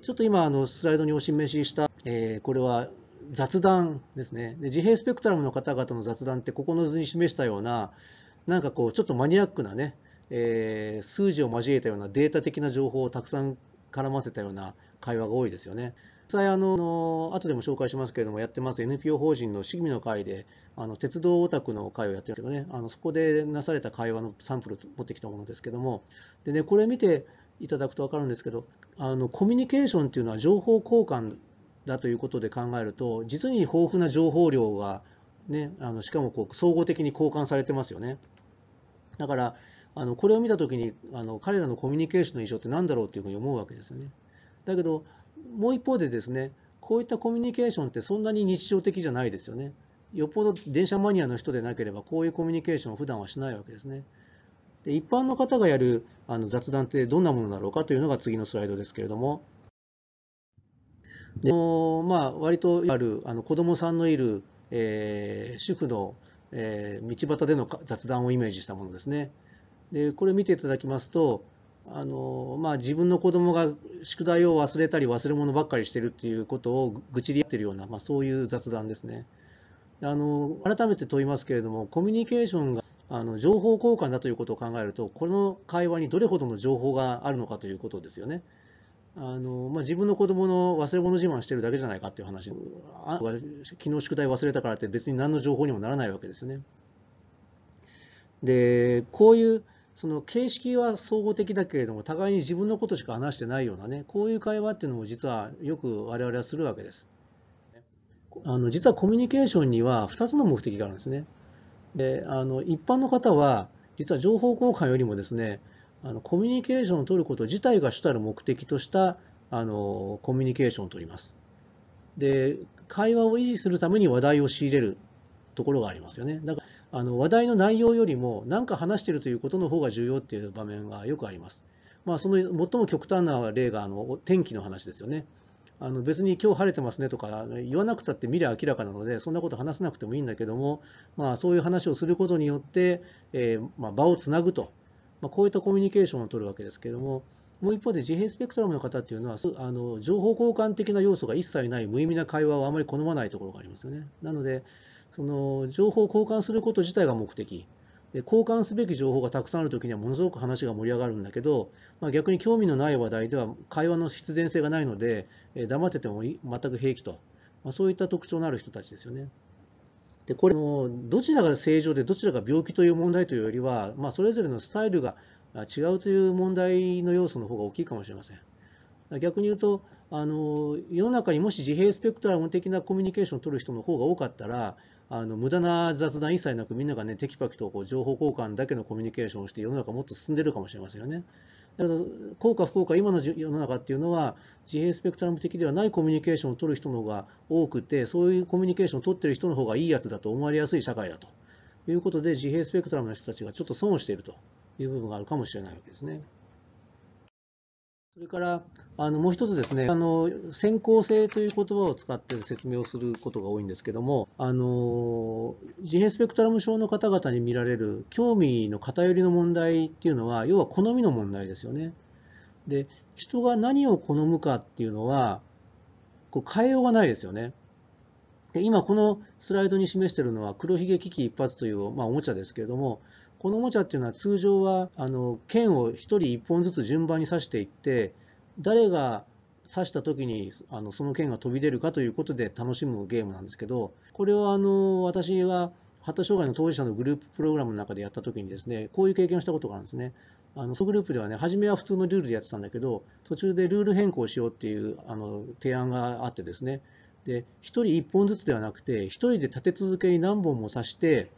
ちょっと今あのスライドにお示しした、えー、これは雑談ですねで自閉スペクトラムの方々の雑談ってここの図に示したようななんかこうちょっとマニアックなね、えー、数字を交えたようなデータ的な情報をたくさん絡ませたような会話が多いですよね。実際あの後でも紹介しますけれどもやってます NPO 法人の市議の会であの鉄道オタクの会をやってるけどねあのそこでなされた会話のサンプル持ってきたものですけどもでねこれ見ていただくと分かるんですけどあのコミュニケーションっていうのは情報交換だということで考えると実に豊富な情報量が、ね、あのしかもこう総合的に交換されてますよね。だからあのこれを見た時にあの彼らのコミュニケーションの印象って何だろうっていうふうに思うわけですよね。だけどもう一方でですねこういったコミュニケーションってそんなに日常的じゃないですよね。よっぽど電車マニアの人でなければこういうコミュニケーションを普段はしないわけですね。で一般の方がやるあの雑談ってどんなものだろうかというのが次のスライドですけれども、でまあ、割とあるあの子供さんのいる、えー、主婦の、えー、道端での雑談をイメージしたものですね。でこれ見ていただきますと、あのまあ、自分の子供が宿題を忘れたり忘れ物ばっかりしてるっていうことを愚痴り合ってるような、まあ、そういう雑談ですね。あの改めて問いますけれどもコミュニケーションあの情報交換だということを考えると、この会話にどれほどの情報があるのかということですよね。あのまあ、自分の子供の忘れ物自慢してるだけじゃないかっていう話あ昨日宿題忘れたからって別に何の情報にもならないわけですよね。でこういうその形式は総合的だけれども互いに自分のことしか話してないようなねこういう会話っていうのも実はよく我々はするわけです。あの実はコミュニケーションには2つの目的があるんですね。であの一般の方は実は情報交換よりもですねあのコミュニケーションを取ること自体が主たる目的としたあのコミュニケーションを取ります。で会話を維持するために話題を仕入れるところがありますよね。だからあの話題の内容よりも何か話してるということの方が重要っていう場面がよくあります。まあ、その最も極端な例があの天気の話ですよね。あの別に今日晴れてますねとか言わなくたって見り明らかなのでそんなこと話さなくてもいいんだけども、まあ、そういう話をすることによって、えー、まあ、場をつなぐと、まあ、こういったコミュニケーションを取るわけですけどももう一方で自閉スペクトラムの方っていうのはあの情報交換的な要素が一切ない無意味な会話をあまり好まないところがありますよね。なのでその情報を交換すること自体が目的で交換すべき情報がたくさんあるときにはものすごく話が盛り上がるんだけど、まあ、逆に興味のない話題では会話の必然性がないので、え黙ってても全く平気と、まあ、そういった特徴のある人たちですよね。でこれのどちらが正常でどちらが病気という問題というよりは、まあ、それぞれのスタイルが違うという問題の要素の方が大きいかもしれません。逆に言うとあの世の中にもし自閉スペクトラム的なコミュニケーションを取る人の方が多かったらあの無駄な雑談一切なくみんながねテキパキとこう情報交換だけのコミュニケーションをして世の中もっと進んでるかもしれませんよね。だけど効果不効果今の世の中っていうのは自閉スペクトラム的ではないコミュニケーションを取る人の方が多くてそういうコミュニケーションを取ってる人の方がいいやつだと思われやすい社会だということで自閉スペクトラムの人たちがちょっと損をしているという部分があるかもしれないわけですね。それからあのもう一つですねあの先行性という言葉を使って説明をすることが多いんですけどもあの自閉スペクトラム症の方々に見られる興味の偏りの問題っていうのは要は好みの問題ですよね。で人が何を好むかっていうのはこう変えようがないですよね。で今このスライドに示しているのは黒ひげ危機一発という、まあ、おもちゃですけれどもこのおもちゃっていうのは通常はあの剣を1人1本ずつ順番に刺していって誰が刺した時にあのその剣が飛び出るかということで楽しむゲームなんですけどこれはあの私は発達障害の当事者のグループプログラムの中でやった時にですねこういう経験をしたことがあるんですね。あのそのグループではね初めは普通のルールでやってたんだけど途中でルール変更しようっていうあの提案があってですねで1人1本ずつではなくて1人で立て続けに何本も刺して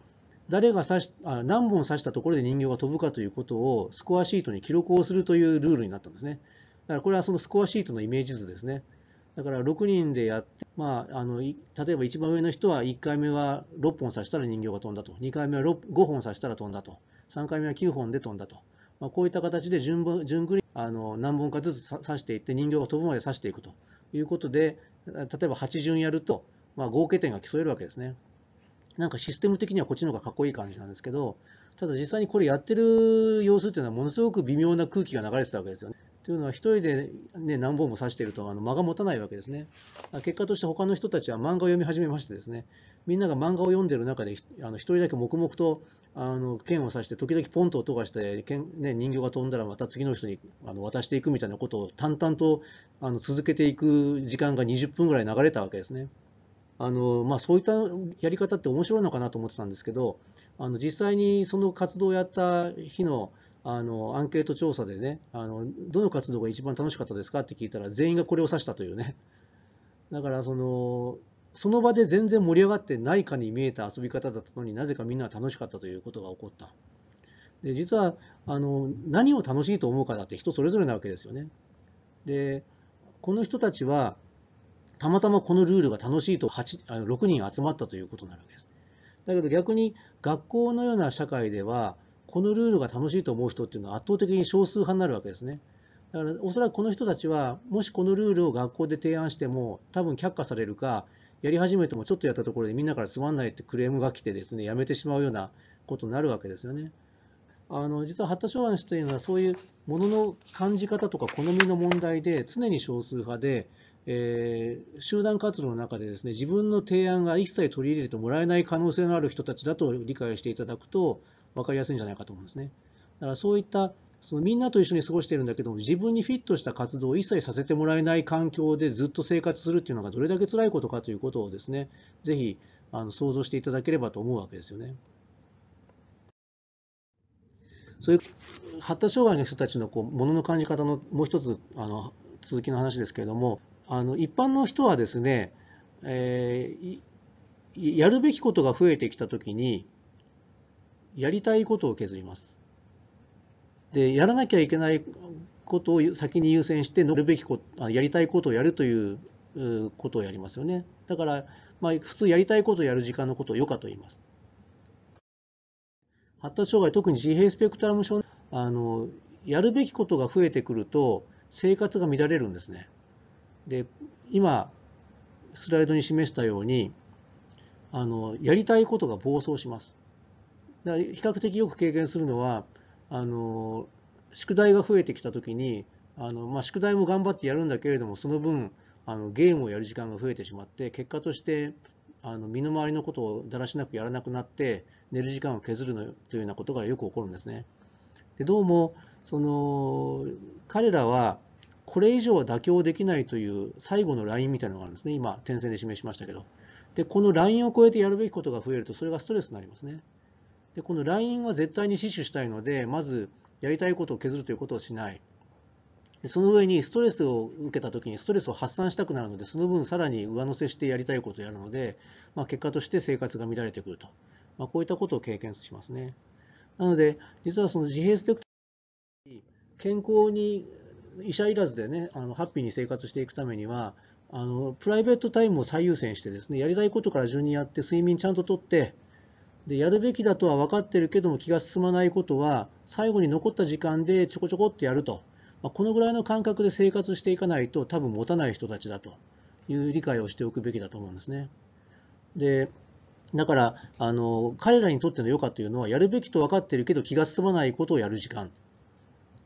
誰が刺しあ何本刺したところで人形が飛ぶかということをスコアシートに記録をするというルールになったんですね。だからこれはそのスコアシートのイメージ図ですね。だから6人でやって、まあ、あの例えば一番上の人は1回目は6本刺したら人形が飛んだと、2回目は5本刺したら飛んだと、3回目は9本で飛んだと、まあ、こういった形で順順繰りあの何本かずつ刺していって、人形が飛ぶまで刺していくということで、例えば8順やると、まあ、合計点が競えるわけですね。なんかシステム的にはこっちの方がかっこいい感じなんですけど、ただ実際にこれやってる様子っていうのはものすごく微妙な空気が流れてたわけですよね。というのは一人で、ね、何本も指してるとあの間が持たないわけですね。結果として他の人たちは漫画を読み始めましてですね、みんなが漫画を読んでる中であの一人だけ黙々とあの剣を刺して時々ポンと音がして剣、ね、人形が飛んだらまた次の人にあの渡していくみたいなことを淡々とあの続けていく時間が20分ぐらい流れたわけですね。あのまあ、そういったやり方って面白いのかなと思ってたんですけどあの実際にその活動をやった日のあのアンケート調査でねあのどの活動が一番楽しかったですかって聞いたら全員がこれを指したというねだからそのその場で全然盛り上がってないかに見えた遊び方だったのになぜかみんなは楽しかったということが起こった。で実はあの何を楽しいと思うかだって人それぞれなわけですよね。でこの人たちはたまたまこのルールが楽しいと8あの6人集まったということになるわけです。だけど逆に学校のような社会では、このルールが楽しいと思う人っていうのは圧倒的に少数派になるわけですね。だからおそらくこの人たちは、もしこのルールを学校で提案しても、多分却下されるか、やり始めてもちょっとやったところでみんなからつまんないってクレームが来てですね、やめてしまうようなことになるわけですよね。あの実は発達障害の人というのはそういうものの感じ方とか好みの問題で常に少数派でえー、集団活動の中でですね自分の提案が一切取り入れてもらえない可能性のある人たちだと理解していただくと分かりやすいんじゃないかと思うんですね。だからそういったそのみんなと一緒に過ごしてるんだけども自分にフィットした活動を一切させてもらえない環境でずっと生活するっていうのがどれだけ辛いことかということをですねぜひあの想像していただければと思うわけですよね。そういう発達障害の人たちのこうものの感じ方のもう一つあの続きの話ですけれどもあの一般の人はですね、えー、やるべきことが増えてきたときに、やりたいことを削ります。で、やらなきゃいけないことを先に優先して、乗るべきこあやりたいことをやるということをやりますよね。だから、まあ、普通やりたいことをやる時間のことを余暇と言います。発達障害、特に自閉スペクトラム症、あのやるべきことが増えてくると、生活が乱れるんですね。で今スライドに示したようにあのやりたいことが暴走します。だから比較的よく経験するのはあの宿題が増えてきた時にあの、まあ、宿題も頑張ってやるんだけれどもその分あのゲームをやる時間が増えてしまって結果としてあの身の回りのことをだらしなくやらなくなって寝る時間を削るのというようなことがよく起こるんですね。でどうもその彼らはこれ以上は妥協できないという最後のラインみたいなのがあるんですね、今、点線で示しましたけど。で、このラインを超えてやるべきことが増えると、それがストレスになりますね。で、このラインは絶対に死守したいので、まずやりたいことを削るということをしない。でその上にストレスを受けたときにストレスを発散したくなるので、その分さらに上乗せしてやりたいことをやるので、まあ、結果として生活が乱れてくると。まあ、こういったことを経験しますね。なので、実はその自閉スペクトラム健康に医者いらずでね、あのハッピーに生活していくためには、あのプライベートタイムを最優先してですね、やりたいことから順にやって、睡眠ちゃんととって、でやるべきだとは分かってるけども気が進まないことは最後に残った時間でちょこちょこっとやると、まあ、このぐらいの感覚で生活していかないと多分持たない人たちだという理解をしておくべきだと思うんですね。でだからあの彼らにとっての余暇というのはやるべきと分かってるけど気が進まないことをやる時間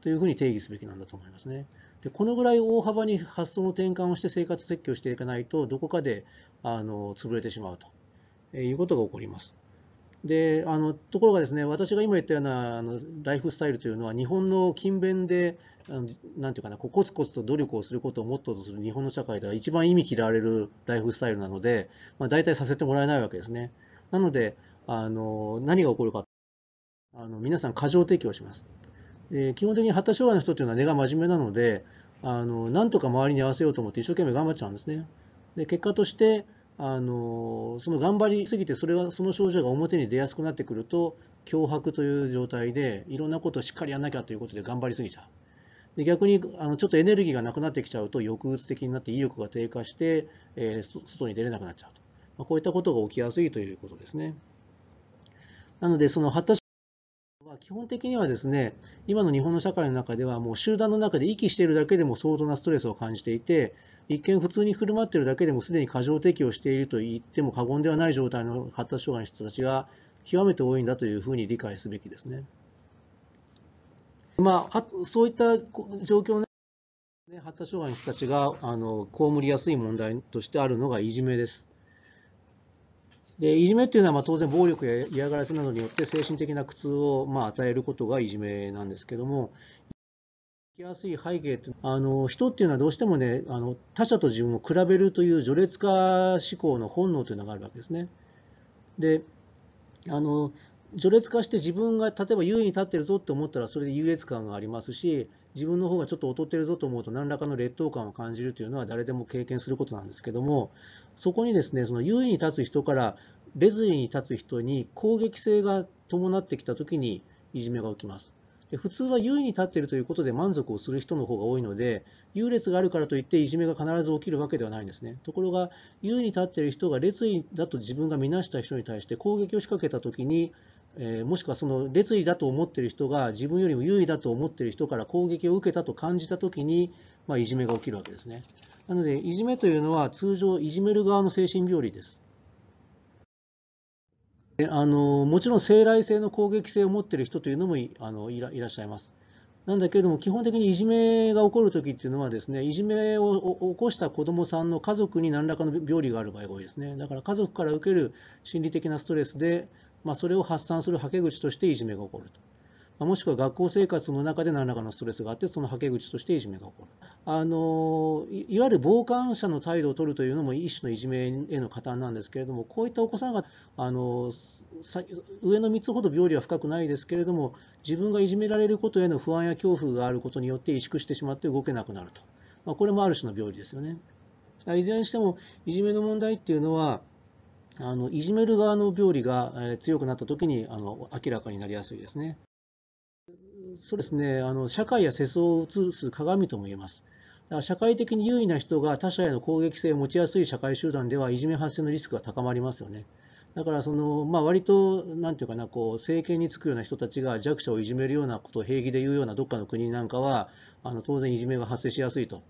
というふうに定義すべきなんだと思いますね。でこのぐらい大幅に発想の転換をして生活設計をしていかないとどこかであの潰れてしまうと、えいうことが起こります。であのところがですね私が今言ったようなあのライフスタイルというのは日本の勤勉で何て言うかなこうコツコツと努力をすることをモットーとする日本の社会では一番意味嫌われるライフスタイルなので、まあ、大体させてもらえないわけですね。なのであの何が起こるかあの皆さん過剰提供します。え基本的に発達障害の人っていうのは根が真面目なのであのなんとか周りに合わせようと思って一生懸命頑張っちゃうんですね。で結果としてあのその頑張りすぎてそれはその症状が表に出やすくなってくると脅迫という状態でいろんなことをしっかりやんなきゃということで頑張りすぎちゃう。で逆にあのちょっとエネルギーがなくなってきちゃうと抑うつ的になって威力が低下して、えー、外に出れなくなっちゃうと、まあ、こういったことが起きやすいということですね。なのでその発達基本的にはですね、今の日本の社会の中では、もう集団の中で息しているだけでも相当なストレスを感じていて、一見普通に振る舞っているだけでもすでに過剰適応していると言っても過言ではない状態の発達障害の人たちが極めて多いんだというふうに理解すべきですね。まあ、そういった状況ね、発達障害の人たちがあの被りやすい問題としてあるのがいじめです。でいじめっていうのはま当然暴力や嫌がらせなどによって精神的な苦痛をま与えることがいじめなんですけどもきやすい背景ってあの人っていうのはどうしてもねあの他者と自分を比べるという序列化思考の本能というのがあるわけですね。であの序列化して自分が例えば優位に立ってるぞって思ったらそれで優越感がありますし自分の方がちょっと劣ってるぞと思うと何らかの劣等感を感じるというのは誰でも経験することなんですけどもそこにですねその優位に立つ人から劣位に立つ人に攻撃性が伴ってきた時にいじめが起きます。で普通は優位に立っているということで満足をする人の方が多いので優劣があるからといっていじめが必ず起きるわけではないんですねところが優位に立っている人が劣位だと自分が見なした人に対して攻撃を仕掛けた時にえー、もしくはその劣位だと思っている人が自分よりも優位だと思っている人から攻撃を受けたと感じたときに、まあ、いじめが起きるわけですね。なので、いじめというのは通常、いじめる側の精神病理です。であのもちろん、生来性の攻撃性を持っている人というのもいあのいらっしゃいます。なんだけれども、基本的にいじめが起こるときっていうのはですね、いじめを起こした子どもさんの家族に何らかの病理がある場合が多いですね。だから家族から受ける心理的なストレスで、まあ、それを発散するはけ口としていじめが起こると。もしくは学校生活の中で何らかのストレスがあって、そのはけ口としていじめが起こる。あのいわゆる傍観者の態度を取るというのも一種のいじめへの加担なんですけれども、こういったお子さんがあの上の3つほど病理は深くないですけれども、自分がいじめられることへの不安や恐怖があることによって萎縮してしまって動けなくなると。まあ、これもある種の病理ですよね。いずれにしても、いじめの問題っていうのは、あのいじめる側の病理が、え強くなったときにあの明らかになりやすいですね。そうですねあの社会や世相を映す鏡とも言えます。だから社会的に優位な人が他者への攻撃性を持ちやすい社会集団ではいじめ発生のリスクが高まりますよね。だからその、まあ、割となんていうかなこう政権につくような人たちが弱者をいじめるようなことを平気で言うようなどっかの国なんかはあの当然いじめが発生しやすいと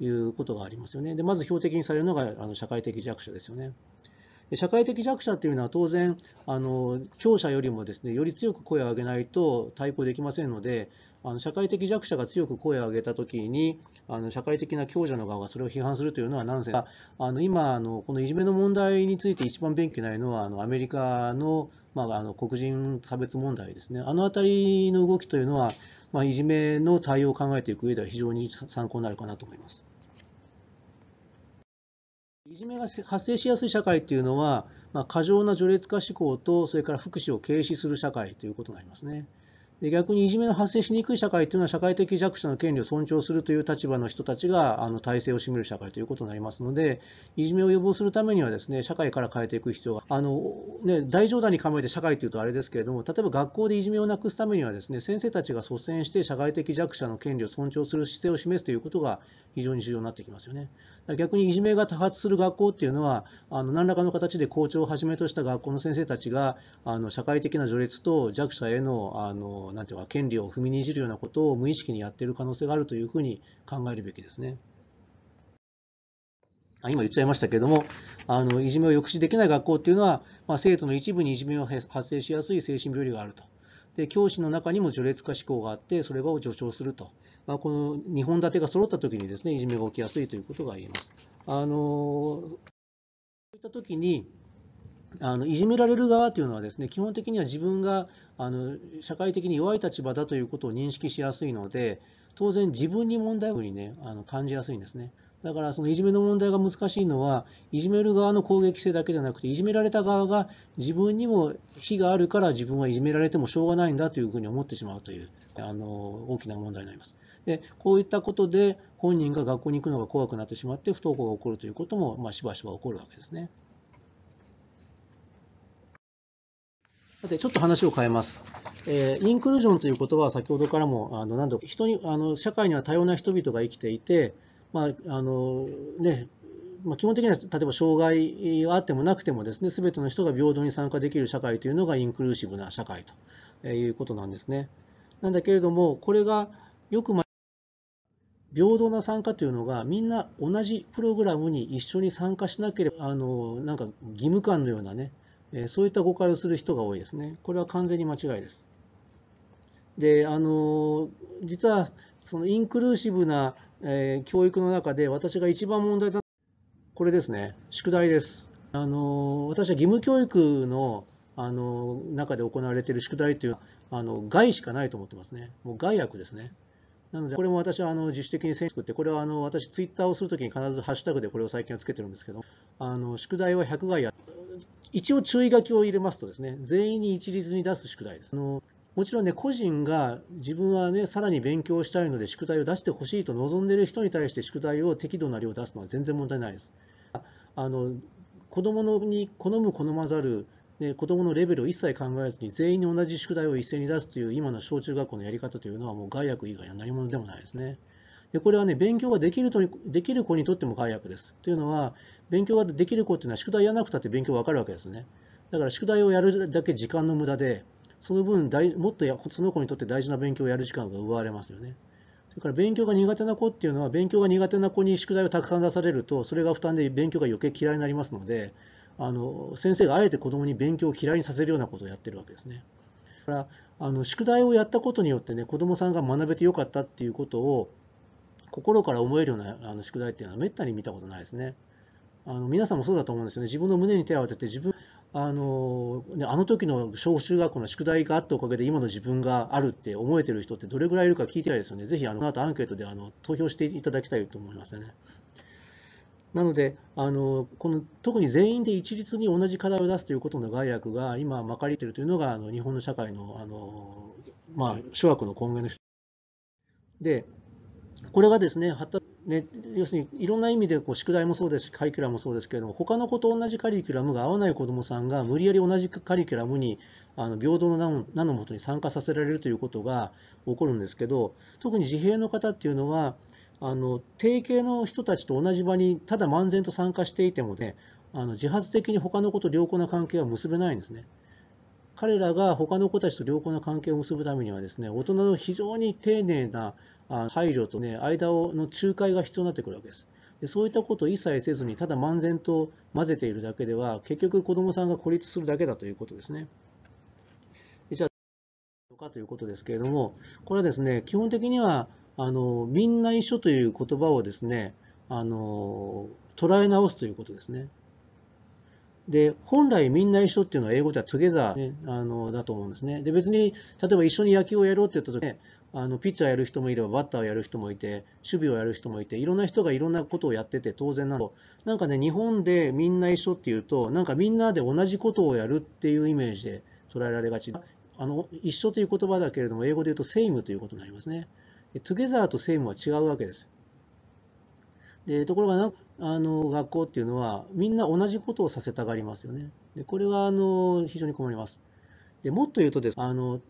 いうことがありますよね。でまず標的にされるのがあの社会的弱者ですよね。社会的弱者というのは当然、あの強者よりもですねより強く声を上げないと対抗できませんので、あの社会的弱者が強く声を上げたときにあの、社会的な強者の側がそれを批判するというのはナンセンスあの今あの、このいじめの問題について一番勉強ないのは、あのアメリカの,、まあ、あの黒人差別問題ですね、あのあたりの動きというのは、まあ、いじめの対応を考えていく上では非常に参考になるかなと思います。いじめが発生しやすい社会というのは、まあ、過剰な序列化思考と、それから福祉を軽視する社会ということになりますね。で逆にいじめの発生しにくい社会というのは社会的弱者の権利を尊重するという立場の人たちがあの体制を占める社会ということになりますのでいじめを予防するためにはですね社会から変えていく必要があの、ね、大冗談に構えて社会というとあれですけれども例えば学校でいじめをなくすためにはですね先生たちが率先して社会的弱者の権利を尊重する姿勢を示すということが非常に重要になってきますよね。逆にいじめが多発する学校っていうのはあの何らかの形で校長をはじめとした学校の先生たちがあの社会的な序列と弱者へのあのなんていうか、権利を踏みにじるようなことを無意識にやっている可能性があるというふうに考えるべきですね。今言っちゃいましたけれども、あのいじめを抑止できない学校っていうのは、まあ、生徒の一部にいじめが発生しやすい精神病理があると。で教師の中にも序列化思考があって、それを助長すると。まあ、この2本立てが揃ったときにですね、いじめが起きやすいということが言えます。あのそういったときにあのいじめられる側というのはですね基本的には自分があの社会的に弱い立場だということを認識しやすいので当然自分に問題をにねあの感じやすいんですねだからそのいじめの問題が難しいのはいじめる側の攻撃性だけでなくていじめられた側が自分にも非があるから自分はいじめられてもしょうがないんだというふうに思ってしまうというあの大きな問題になりますでこういったことで本人が学校に行くのが怖くなってしまって不登校が起こるということも、まあ、しばしば起こるわけですね。さて、ちょっと話を変えます。えー、インクルージョンという言葉は先ほどからもあの何度か人にあの社会には多様な人々が生きていて、まああのねまあ、基本的には例えば障害があってもなくてもですね全ての人が平等に参加できる社会というのがインクルーシブな社会ということなんですね。なんだけれどもこれがよく平等な参加というのがみんな同じプログラムに一緒に参加しなければあのなんか義務感のようなねえそういった誤解をする人が多いですね。これは完全に間違いです。で、あの、実は、そのインクルーシブな、え教育の中で、私が一番問題だこれですね、宿題です。あの、私は義務教育の、あの、中で行われている宿題という、あの、害しかないと思ってますね。もう害悪ですね。なので、これも私はあの自主的に選手作って、これはあの私、ツイッターをするときに必ずハッシュタグでこれを最近はつけてるんですけど、あの宿題は100害や、一応注意書きを入れますとですね、全員に一律に出す宿題です。あのもちろんね、個人が自分はね、さらに勉強したいので宿題を出してほしいと望んでいる人に対して宿題を適度な量を出すのは全然問題ないです。あの子どもに好む好まざる、ね、子どものレベルを一切考えずに全員に同じ宿題を一斉に出すという今の小中学校のやり方というのはもう害悪以外は何者でもないですね。でこれはね、勉強ができるとできる子にとっても快悪です。というのは、勉強ができる子っていうのは宿題やらなくたって勉強わかるわけですね。だから宿題をやるだけ時間の無駄で、その分大、もっとその子にとって大事な勉強をやる時間が奪われますよね。それから勉強が苦手な子っていうのは、勉強が苦手な子に宿題をたくさん出されると、それが負担で勉強が余計嫌いになりますので、あの先生があえて子どもに勉強を嫌いにさせるようなことをやってるわけですね。だからあの宿題をやったことによってね子どもさんが学べてよかったっていうことを心から思えるようなあの宿題っていうのはめったに見たことないですね。あの皆さんもそうだと思うんですよね。自分の胸に手を当てて自分あのね、あの時の小中学校の宿題があったおかげで今の自分があるって思えてる人ってどれぐらいいるか聞いてないですよね。ぜひあの後アンケートであの投票していただきたいと思いますね。なのであのこの特に全員で一律に同じ課題を出すということの害悪が今まかりているというのがあの日本の社会のあの、まあ、諸悪の根源のでこれがですね、ね要するにいろんな意味でこう宿題もそうですし、カリキュラムもそうですけれども、他の子と同じカリキュラムが合わない子どもさんが無理やり同じカリキュラムにあの平等の名のもとに参加させられるということが起こるんですけど、特に自閉の方っていうのは、あの定型の人たちと同じ場にただ漫然と参加していてもね、あの自発的に他の子と良好な関係は結べないんですね。彼らが他の子たちと良好な関係を結ぶためにはですね、大人の非常に丁寧な配慮とね、間をの仲介が必要になってくるわけです。でそういったことを一切せずに、ただ漫然と混ぜているだけでは、結局子どもさんが孤立するだけだということですね。でじゃあ、かということですけれども、これはですね、基本的には、あのみんな一緒という言葉をですね、あの捉え直すということですね。で、本来みんな一緒っていうのは英語では together、ね、あのだと思うんですね。で、別に、例えば一緒に野球をやろうって言った時、ね、あのピッチャーやる人もいれば、バッターをやる人もいて、守備をやる人もいて、いろんな人がいろんなことをやってて当然なの。なんかね、日本でみんな一緒っていうと、なんかみんなで同じことをやるっていうイメージで捉えられがち。あの一緒という言葉だけれども、英語で言うとセイムということになりますね。トゥゲザーとセイムは違うわけです。でところがあの学校っていうのはみんな同じことをさせたがりますよね。でこれはあの非常に困ります。でもっと言うとですあの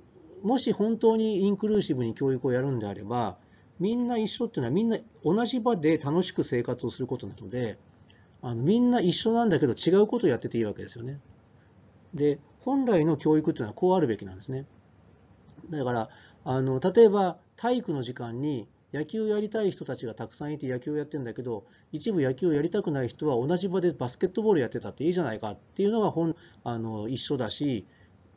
もし本当にインクルーシブに教育をやるんであればみんな一緒っていうのはみんな同じ場で楽しく生活をすることなのであのみんな一緒なんだけど違うことをやってていいわけですよね。で本来の教育っていうのはこうあるべきなんですね。だからあの例えば体育の時間に野球をやりたい人たちがたくさんいて野球をやってんだけど一部野球をやりたくない人は同じ場でバスケットボールやってたっていいじゃないかっていうのが本あの一緒だし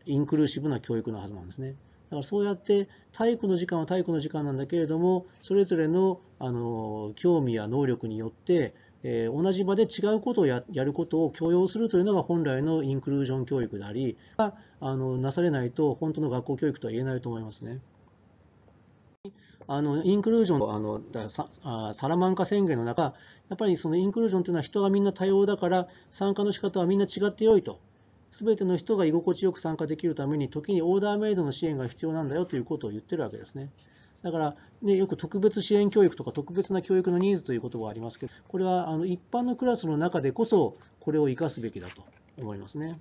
インクルーシブな教育のはずなんですね。だからそうやって体育の時間は体育の時間なんだけれどもそれぞれのあの興味や能力によって、えー、同じ場で違うことをやることを強要するというのが本来のインクルージョン教育でありあのなされないと本当の学校教育とは言えないと思いますね。あのインクルージョンあのササラマンカ宣言の中、やっぱりそのインクルージョンというのは人がみんな多様だから、参加の仕方はみんな違ってよいと。すべての人が居心地よく参加できるために、時にオーダーメイドの支援が必要なんだよということを言ってるわけですね。だから、ね、よく特別支援教育とか特別な教育のニーズという言葉がありますけど、これはあの一般のクラスの中でこそ、これを生かすべきだと思いますね。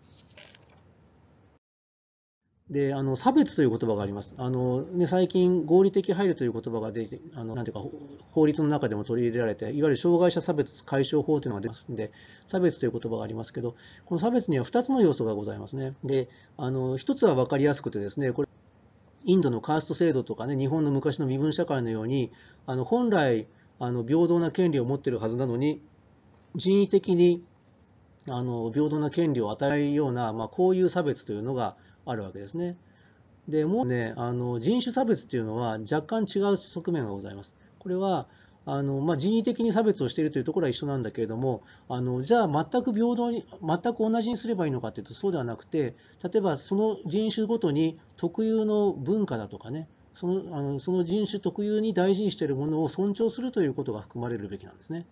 であの差別という言葉があります。あのね、最近、合理的配慮という言葉が出てあのなんていうか、法律の中でも取り入れられて、いわゆる障害者差別解消法というのが出ますので、差別という言葉がありますけど、この差別には2つの要素がございますね。で、あの1つは分かりやすくてですね、これ、インドのカースト制度とかね、日本の昔の身分社会のように、あの本来、あの平等な権利を持っているはずなのに、人為的にあの平等な権利を与えるような、まあ、こういう差別というのがあるわけですね。でもうねあの人種差別っていうのは若干違う側面がございます。これはあのまあ、人為的に差別をしているというところは一緒なんだけれどもあのじゃあ全く平等に全く同じにすればいいのかというとそうではなくて例えばその人種ごとに特有の文化だとかねそのあのその人種特有に大事にしているものを尊重するということが含まれるべきなんですね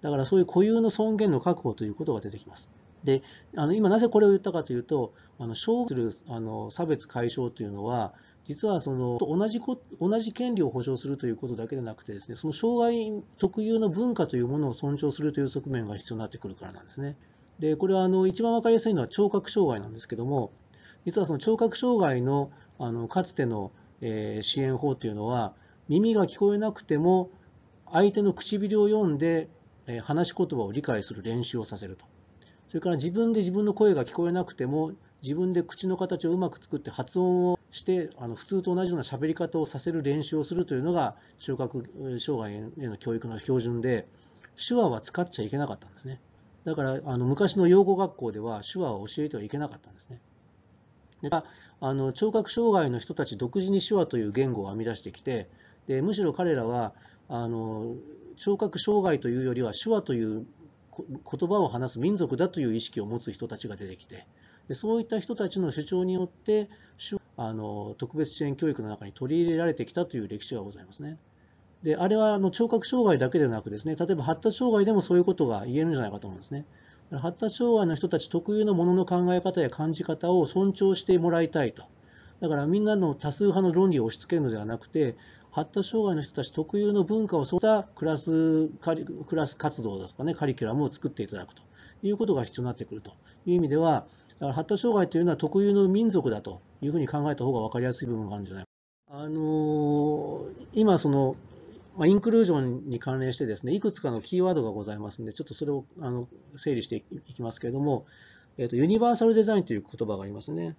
だからそういう固有の尊厳の確保ということが出てきます。であの今なぜこれを言ったかというとあの勝負するあの差別解消というのは実はその同じこ同じ権利を保障するということだけでなくてですねその障害特有の文化というものを尊重するという側面が必要になってくるからなんですね。でこれはあの一番分かりやすいのは聴覚障害なんですけども実はその聴覚障害のあのかつての、えー、支援法というのは耳が聞こえなくても相手の唇を読んで、えー、話し言葉を理解する練習をさせると。それから自分で自分の声が聞こえなくても、自分で口の形をうまく作って発音をして、あの普通と同じような喋り方をさせる練習をするというのが、聴覚障害への教育の標準で、手話は使っちゃいけなかったんですね。だから、あの昔の養護学校では手話を教えてはいけなかったんですね。であの聴覚障害の人たち独自に手話という言語を編み出してきて、でむしろ彼らはあの聴覚障害というよりは手話という言葉を話す民族だという意識を持つ人たちが出てきてでそういった人たちの主張によってあの特別支援教育の中に取り入れられてきたという歴史がございますね。であれはあの聴覚障害だけでなくですね例えば発達障害でもそういうことが言えるんじゃないかと思うんですね。発達障害の人たち特有のものの考え方や感じ方を尊重してもらいたいと。だからみんなの多数派の論理を押し付けるのではなくて発達障害の人たち特有の文化をそうしたクラスクラス活動だとかね、カリキュラムを作っていただくということが必要になってくるという意味では、だから発達障害というのは特有の民族だというふうに考えた方が分かりやすい部分があるんじゃないか。あのー、今そのまあ、インクルージョンに関連してですね、いくつかのキーワードがございますので、ちょっとそれをあの整理していきますけれども、えーと、ユニバーサルデザインという言葉がありますね。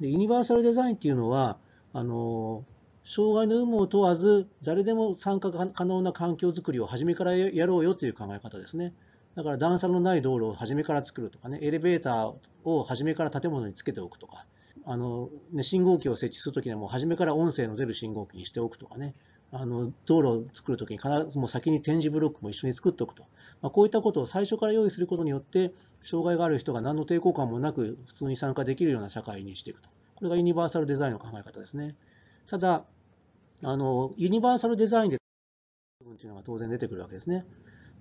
でユニバーサルデザインっていうのは、あの障害の有無を問わず、誰でも参加可能な環境づくりを初めからやろうよという考え方ですね。だから段差のない道路を初めから作るとかね、エレベーターを初めから建物につけておくとか、あのね、信号機を設置するときにはもう初めから音声の出る信号機にしておくとかね、あの道路を作るときに必ずもう先に点字ブロックも一緒に作っておくと、まあ、こういったことを最初から用意することによって、障害がある人が何の抵抗感もなく普通に参加できるような社会にしていくと。これがユニバーサルデザインの考え方ですね。ただ、あのユニバーサルデザインで部分というのが当然出てくるわけですね。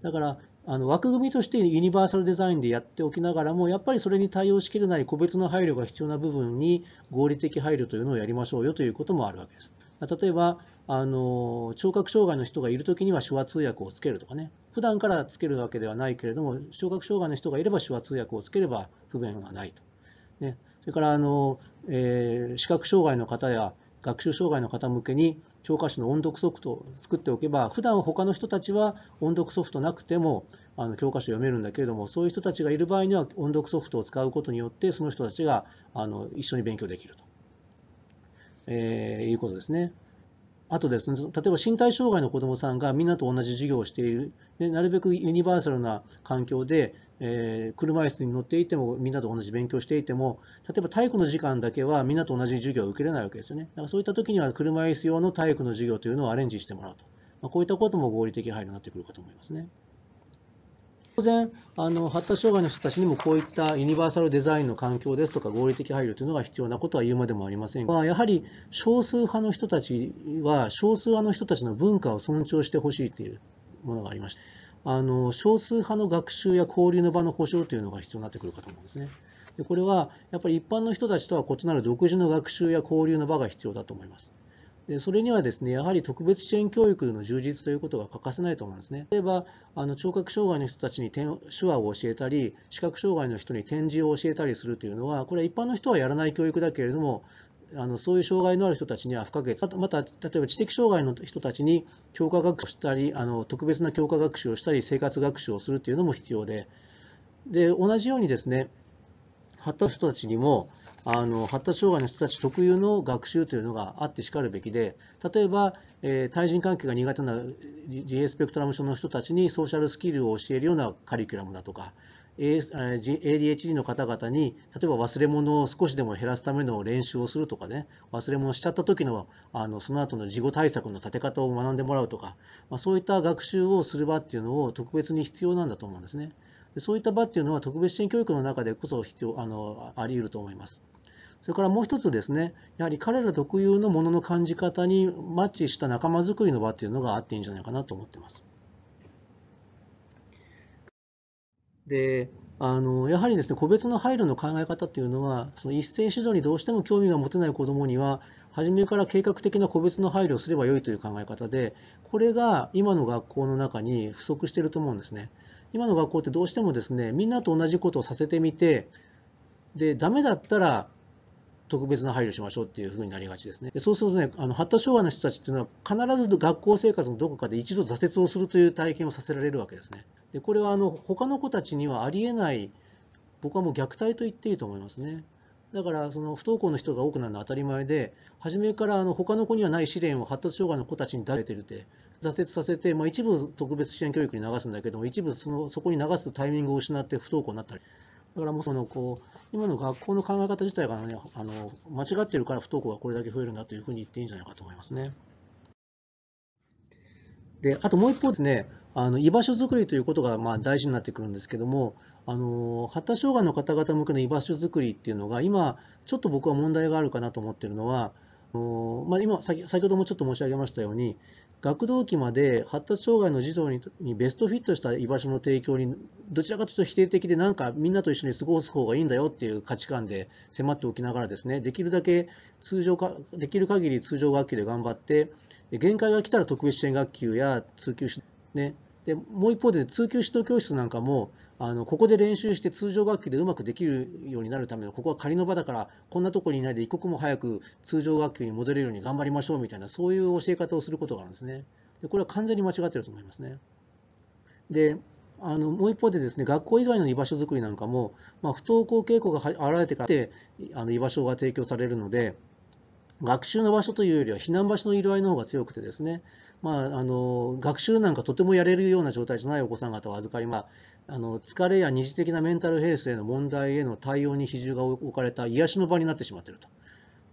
だからあの枠組みとしてユニバーサルデザインでやっておきながらもやっぱりそれに対応しきれない個別の配慮が必要な部分に合理的配慮というのをやりましょうよということもあるわけです。例えばあの聴覚障害の人がいるときには手話通訳をつけるとかね普段からつけるわけではないけれども聴覚障害の人がいれば手話通訳をつければ不便はないと。ね、それからあの、えー、視覚障害の方や学習障害の方向けに教科書の音読ソフトを作っておけば普段他の人たちは音読ソフトなくてもあの教科書読めるんだけれどもそういう人たちがいる場合には音読ソフトを使うことによってその人たちがあの一緒に勉強できると、えー、いうことですね。あとですね、例えば身体障害の子どもさんがみんなと同じ授業をしている、でなるべくユニバーサルな環境でえー、車椅子に乗っていてもみんなと同じ勉強していても例えば体育の時間だけはみんなと同じ授業を受けれないわけですよねだからそういった時には車椅子用の体育の授業というのをアレンジしてもらうと、まあ、こういったことも合理的配慮になってくるかと思いますね当然あの発達障害の人たちにもこういったユニバーサルデザインの環境ですとか合理的配慮というのが必要なことは言うまでもありませんがやはり少数派の人たちは少数派の人たちの文化を尊重してほしいというものがありました。あの少数派の学習や交流の場の保障というのが必要になってくるかと思うんですね。でこれはやっぱり一般の人たちとは異なる独自の学習や交流の場が必要だと思います。でそれにはですねやはり特別支援教育の充実ということが欠かせないと思うんですね。例えばあの聴覚障害の人たちに手話を教えたり視覚障害の人に点字を教えたりするというのはこれは一般の人はやらない教育だけれどもあのそういう障害のある人たちには不可欠、また、例えば知的障害の人たちに強化学習したり、あの特別な強化学習をしたり、生活学習をするというのも必要で、で同じようにですね、発達人たちにも、あの発達障害の人たち特有の学習というのがあってしかるべきで、例えば、えー、対人関係が苦手な自閉スペクトラム症の人たちにソーシャルスキルを教えるようなカリキュラムだとか、ADHD の方々に例えば忘れ物を少しでも減らすための練習をするとかね忘れ物しちゃった時のあのその後の事後対策の立て方を学んでもらうとか、まあ、そういった学習をする場っていうのを特別に必要なんだと思うんですねでそういった場っていうのは特別支援教育の中でこそ必要あのあり得ると思いますそれからもう一つですね、やはり彼ら特有のものの感じ方にマッチした仲間づくりの場っていうのがあっていいんじゃないかなと思ってます。であのやはりですね個別の配慮の考え方というのはその一斉指導にどうしても興味が持てない子どもには初めから計画的な個別の配慮をすればよいという考え方でこれが今の学校の中に不足していると思うんですね。今の学校ってどうしてもですねみんなと同じことをさせてみてでダメだったら特別な配慮しましょうっていうふうになりがちですね。でそうするとね、あの発達障害の人たちっていうのは必ず学校生活のどこかで一度挫折をするという体験をさせられるわけですね。でこれはあの他の子たちにはありえない、僕はもう虐待と言っていいと思いますね。だからその不登校の人が多くなるのは当たり前で、初めからあの他の子にはない試練を発達障害の子たちに出れてるって、挫折させて、まあ、一部特別支援教育に流すんだけども、一部そのそこに流すタイミングを失って不登校になったり。だからもうそのこう今の学校の考え方自体が、ね、あの間違ってるから不登校がこれだけ増えるんだというふうに言っていいんじゃないかと思いますね。であともう一方ですねあの居場所づくりということがまあ大事になってくるんですけどもあの発達障害の方々向けの居場所づくりっていうのが今ちょっと僕は問題があるかなと思ってるのはまあ、今先ほどもちょっと申し上げましたように学童期まで発達障害の児童にベストフィットした居場所の提供にどちらかというと否定的でなんかみんなと一緒に過ごす方がいいんだよっていう価値観で迫っておきながらですねできるだけ通常かできる限り通常学級で頑張って限界が来たら特別支援学級や通級ね、でもう一方で通級指導教室なんかもあのここで練習して通常学級でうまくできるようになるためのここは仮の場だからこんなとこにいないで一刻も早く通常学級に戻れるように頑張りましょうみたいなそういう教え方をすることがあるんですね。でこれは完全に間違ってると思いますね。であのもう一方でですね学校以外の居場所づくりなんかも、まあ、不登校傾向が現れてからあの居場所が提供されるので学習の場所というよりは避難場所の色合いの方が強くてですね、まあ、あの学習なんかとてもやれるような状態じゃないお子さん方を預かり、まあの疲れや二次的なメンタルヘルスへの問題への対応に比重が置かれた癒しの場になってしまっている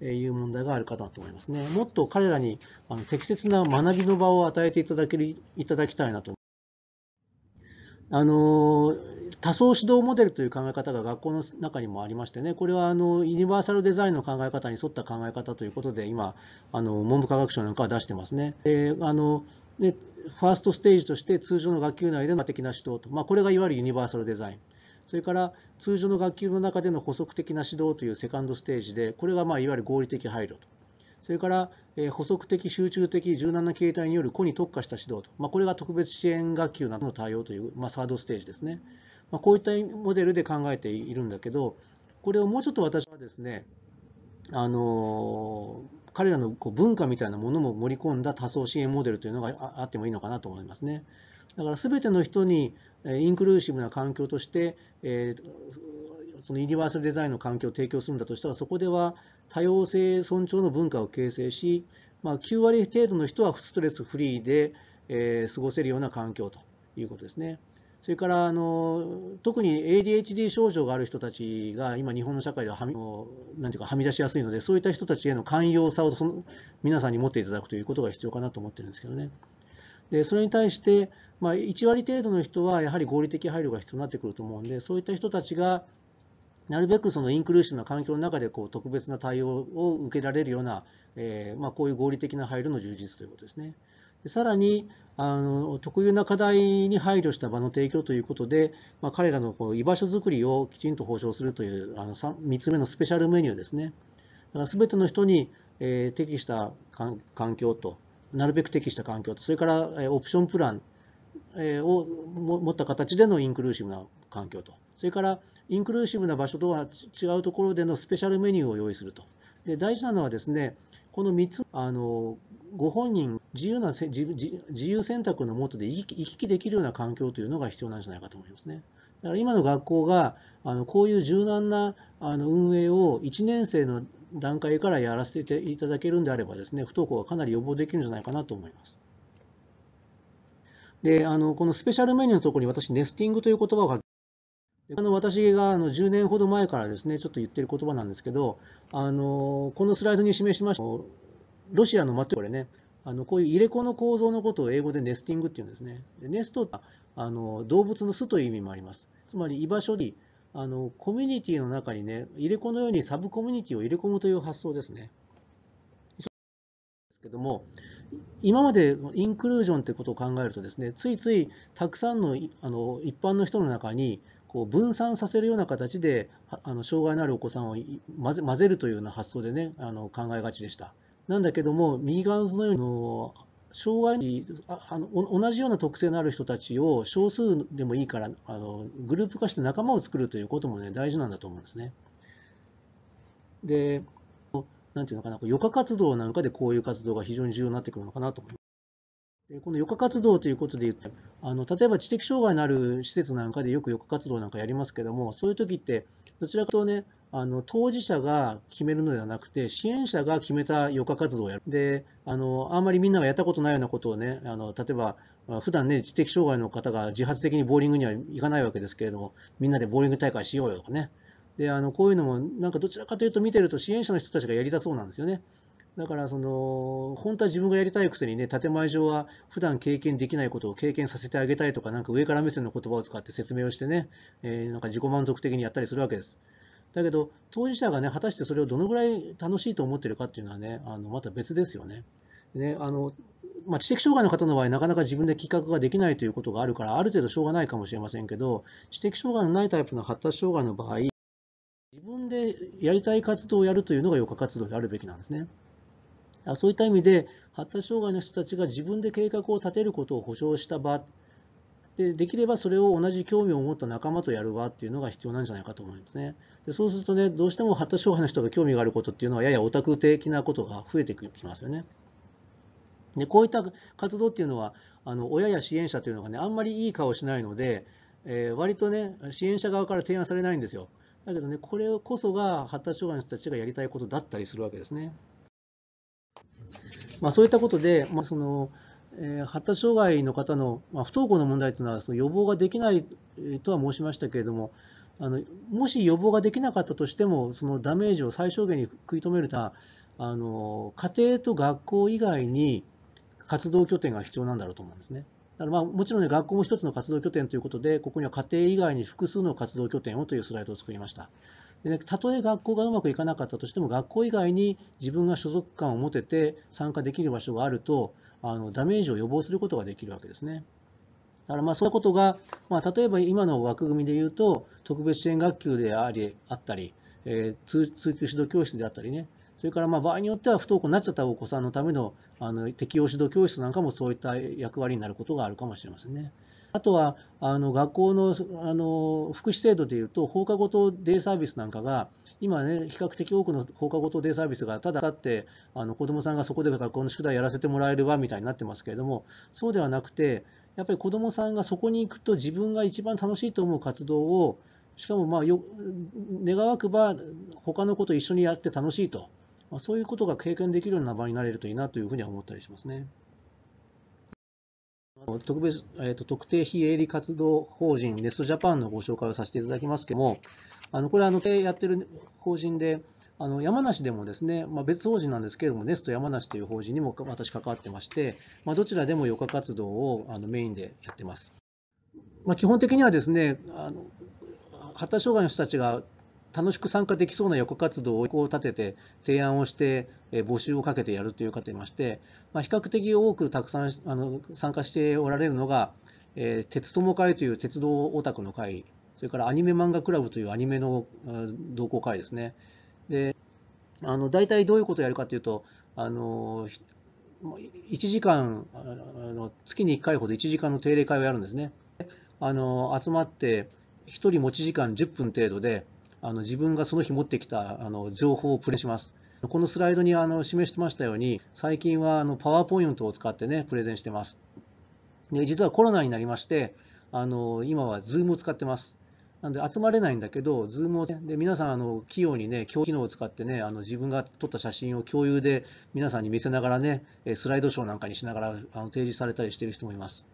という問題があるかなと思いますね。もっと彼らにあの適切な学びの場を与えていただけるいただきたいなとあの多層指導モデルという考え方が学校の中にもありましてね、これはあのユニバーサルデザインの考え方に沿った考え方ということで、今、あの文部科学省なんかは出してますね。であのでファーストステージとして通常の学級内での的な指導と、まあ、これがいわゆるユニバーサルデザイン。それから通常の学級の中での補足的な指導というセカンドステージで、これがまあいわゆる合理的配慮と。それから、え補足的、集中的、柔軟な形態による個に特化した指導と、まあ、これが特別支援学級などの対応という、まあ、サードステージですね。まあ、こういったモデルで考えているんだけどこれをもうちょっと私はですねあの彼らのこう文化みたいなものも盛り込んだ多層支援モデルというのがあってもいいのかなと思いますね。だから全ての人にインクルーシブな環境として、えそのユニバーサルデザインの環境を提供するんだとしたらそこでは多様性尊重の文化を形成し、まあ、9割程度の人はストレスフリーで、え過ごせるような環境ということですね。それからあの特に ADHD 症状がある人たちが今、日本の社会でははみなんていうかはみ出しやすいので、そういった人たちへの寛容さをその皆さんに持っていただくということが必要かなと思ってるんですけどね。でそれに対して、まあ、1割程度の人はやはり合理的配慮が必要になってくると思うんで、そういった人たちがなるべくそのインクルーシブな環境の中でこう特別な対応を受けられるような、えー、まあ、こういう合理的な配慮の充実ということですね。さらにあの特有な課題に配慮した場の提供ということで、まあ、彼らのこう居場所づくりをきちんと保障するというあの 3, 3つ目のスペシャルメニューですね。だからての人に、えー、適した環境と、なるべく適した環境と、それから、えー、オプションプラン、えー、を持った形でのインクルーシブな環境と、それからインクルーシブな場所とは違うところでのスペシャルメニューを用意すると。で大事なのはですね、この3つ、あのご本人自由な自、自由選択のもとで行き来できるような環境というのが必要なんじゃないかと思いますね。だから今の学校があのこういう柔軟なあの運営を1年生の段階からやらせていただけるんであればですね、不登校がかなり予防できるんじゃないかなと思います。で、あのこのスペシャルメニューのところに私、ネスティングという言葉をあの私があの10年ほど前からですね、ちょっと言ってる言葉なんですけど、あのこのスライドに示しました、ロシアのマトこれね、あのこういう入れ子の構造のことを英語でネスティングっていうんですね。でネストはあの動物の巣という意味もあります。つまり居場所にあのコミュニティの中にね、入れ子のようにサブコミュニティを入れ込むという発想ですね。ですけども、今までインクルージョンってことを考えるとですね、ついついたくさんのあの一般の人の中にこう分散させるような形であの障害のあるお子さんを混ぜるというような発想でねあの考えがちでした。なんだけども右側のように障害ああの同じような特性のある人たちを少数でもいいからあのグループ化して仲間を作るということもね大事なんだと思うんですね。で、なんていうのかな、余暇活動なんかでこういう活動が非常に重要になってくるのかなと思います。この余暇活動ということで言って、あの例えば知的障害のある施設なんかでよく余暇活動なんかやりますけども、そういう時って、どちらかとね、あの当事者が決めるのではなくて、支援者が決めた余暇活動をやる。で、あのあんまりみんながやったことないようなことをね、あの例えば、普段ね、知的障害の方が自発的にボーリングには行かないわけですけれども、みんなでボーリング大会しようよとかね。で、あのこういうのも、なんかどちらかというと見てると支援者の人たちがやりたそうなんですよね。だからその本当は自分がやりたいくせにね建前上は普段経験できないことを経験させてあげたいとかなんか上から目線の言葉を使って説明をしてね、えー、なんか自己満足的にやったりするわけです。だけど当事者がね果たしてそれをどのぐらい楽しいと思ってるかっていうのはねあのまた別ですよね。ねあのまあ、知的障害の方の場合、なかなか自分で企画ができないということがあるから、ある程度しょうがないかもしれませんけど、知的障害のないタイプの発達障害の場合、自分でやりたい活動をやるというのが余暇活動であるべきなんですね。そういった意味で、発達障害の人たちが自分で計画を立てることを保証した場で、できればそれを同じ興味を持った仲間とやる場っていうのが必要なんじゃないかと思いますね。でそうするとね、どうしても発達障害の人が興味があることっていうのは、ややオタク的なことが増えてきますよね。でこういった活動っていうのは、あの親や支援者というのがね、あんまりいい顔しないので、えー、割とね、支援者側から提案されないんですよ。だけどね、これこそが発達障害の人たちがやりたいことだったりするわけですね。まあ、そういったことで、まあそのえー、発達障害の方の、まあ、不登校の問題というのはその予防ができないとは申しましたけれどもあのもし予防ができなかったとしてもそのダメージを最小限に食い止めるたあの家庭と学校以外に活動拠点が必要なんだろうと思うんですね。だからまあもちろん、ね、学校も一つの活動拠点ということでここには家庭以外に複数の活動拠点をというスライドを作りました。でたとえ学校がうまくいかなかったとしても学校以外に自分が所属感を持てて参加できる場所があるとあのダメージを予防することができるわけですね。だからまあそういうことが、まあ、例えば今の枠組みでいうと特別支援学級でありあったり、えー、通通級指導教室であったりねそれからまあ場合によっては不登校になっちゃったお子さんのためのあの適応指導教室なんかもそういった役割になることがあるかもしれませんね。あとはあの学校のあの福祉制度でいうと、放課後等デイサービスなんかが、今ね、比較的多くの放課後等デイサービスが、ただあって、あの子どもさんがそこで学校の宿題やらせてもらえるわみたいになってますけれども、そうではなくて、やっぱり子どもさんがそこに行くと、自分が一番楽しいと思う活動を、しかもまあよ願わくば、他の子と一緒にやって楽しいと、まあ、そういうことが経験できるような場になれるといいなというふうには思ったりしますね。特別、えーと、特定非営利活動法人、ネストジャパンのご紹介をさせていただきますけども、あのこれあの、やってる法人で、あの山梨でもですね、まあ、別法人なんですけれども、ネスト山梨という法人にも私、関わってまして、まあ、どちらでも余暇活動をあのメインでやってます。まあ、基本的にはですねあの発達障害の人たちが楽しく参加できそうな横活動をこう立てて提案をして募集をかけてやるという方いまして、まあ、比較的多くたくさんあの参加しておられるのが、え鉄友会という鉄道オタクの会それからアニメ漫画クラブというアニメの同好会ですねであの大体どういうことをやるかというとあの1時間あの月に1回ほど1時間の定例会をやるんですねあの集まって1人持ち時間10分程度であの自分がその日持ってきたあの情報をプレイします。このスライドにあの示してましたように、最近はあのパワーポイントを使ってね、プレゼンしてます。で、実はコロナになりまして、あの今は Zoom を使ってます。なんで集まれないんだけど、Zoom を、で皆さんあの器用にね、機能を使ってね、あの自分が撮った写真を共有で皆さんに見せながらね、スライドショーなんかにしながらあの提示されたりしてる人もいます。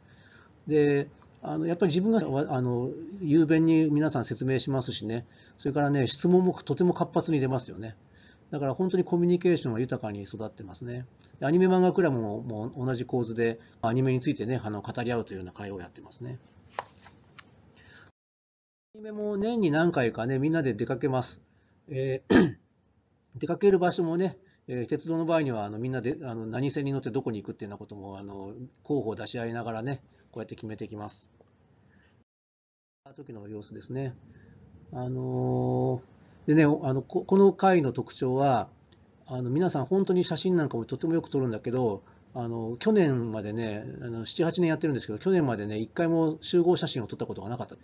で、あのやっぱり自分があの雄弁に皆さん説明しますしね、それからね、質問もとても活発に出ますよね。だから本当にコミュニケーションが豊かに育ってますね。アニメ漫画クラブもも同じ構図で、アニメについてね、あの語り合うというような会をやってますね。アニメも年に何回かね、みんなで出かけます。えー、出かける場所もね、えー、鉄道の場合にはあのみんなであの何線に乗ってどこに行くっていうようなこともあの候補を出し合いながらねこうやって決めていきます。時の様子ですね。あのー、でね、あのこの回の特徴は、あの皆さん本当に写真なんかもとてもよく撮るんだけど、あの去年までね、7、8年やってるんですけど、去年までね、1回も集合写真を撮ったことがなかった。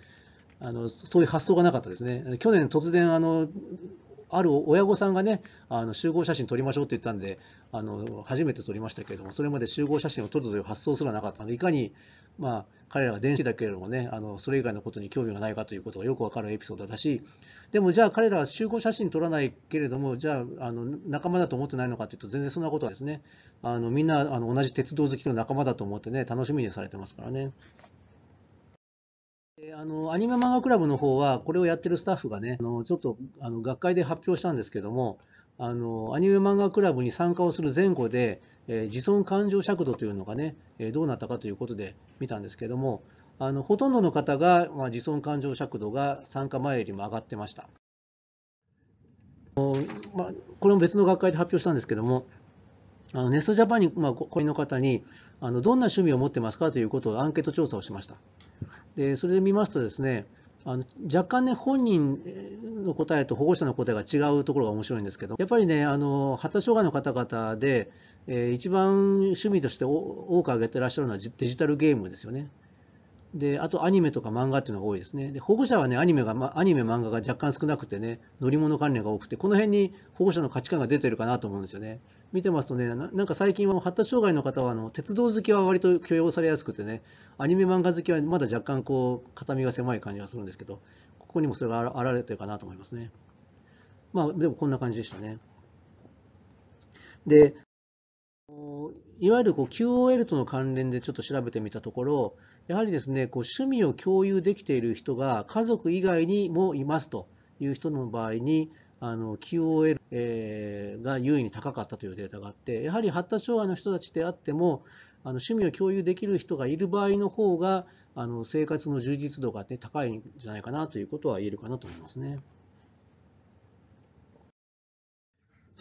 あのそういう発想がなかったですね。去年突然あのある親御さんがね、あの集合写真撮りましょうって言ったんで、あの初めて撮りましたけれども、それまで集合写真を撮るという発想すらなかったので、いかに、まあ、彼らは電子だけれどもね、あのそれ以外のことに興味がないかということがよくわかるエピソードだし、でもじゃあ彼らは集合写真撮らないけれども、じゃああの仲間だと思ってないのかというと、全然そんなことはですね、あのみんなあの同じ鉄道好きの仲間だと思ってね、楽しみにされてますからね。あのアニメ漫画クラブの方は、これをやってるスタッフがね、あのちょっとあの学会で発表したんですけども、あのアニメ漫画クラブに参加をする前後で、えー、自尊感情尺度というのがね、えー、どうなったかということで見たんですけども、あのほとんどの方が、まあ、自尊感情尺度が参加前よりも上がってました。まあ、これも別の学会で発表したんですけども、あのネストジャパンに、まあ、この方にあの、どんな趣味を持ってますかということをアンケート調査をしました。でそれで見ますとですね、あの若干ね、本人の答えと保護者の答えが違うところが面白いんですけど、やっぱりね、あの発達障害の方々で、えー、一番趣味として多く挙げてらっしゃるのはデジタルゲームですよね。で、あとアニメとか漫画っていうのが多いですね。で、保護者はね、アニメが、ま、アニメ、漫画が若干少なくてね、乗り物関連が多くて、この辺に保護者の価値観が出てるかなと思うんですよね。見てますとね、なんか最近は発達障害の方は、あの、鉄道好きは割と許容されやすくてね、アニメ、漫画好きはまだ若干こう、片身が狭い感じがするんですけど、ここにもそれがあられてるかなと思いますね。まあ、でもこんな感じでしたね。で、いわゆるこう QOL との関連でちょっと調べてみたところ、やはりですね、こう趣味を共有できている人が家族以外にもいますという人の場合に、QOL、が優位に高かったというデータがあって、やはり発達障害の人たちであっても、あの趣味を共有できる人がいる場合の方が、あの生活の充実度が、ね、高いんじゃないかなということは言えるかなと思いますね。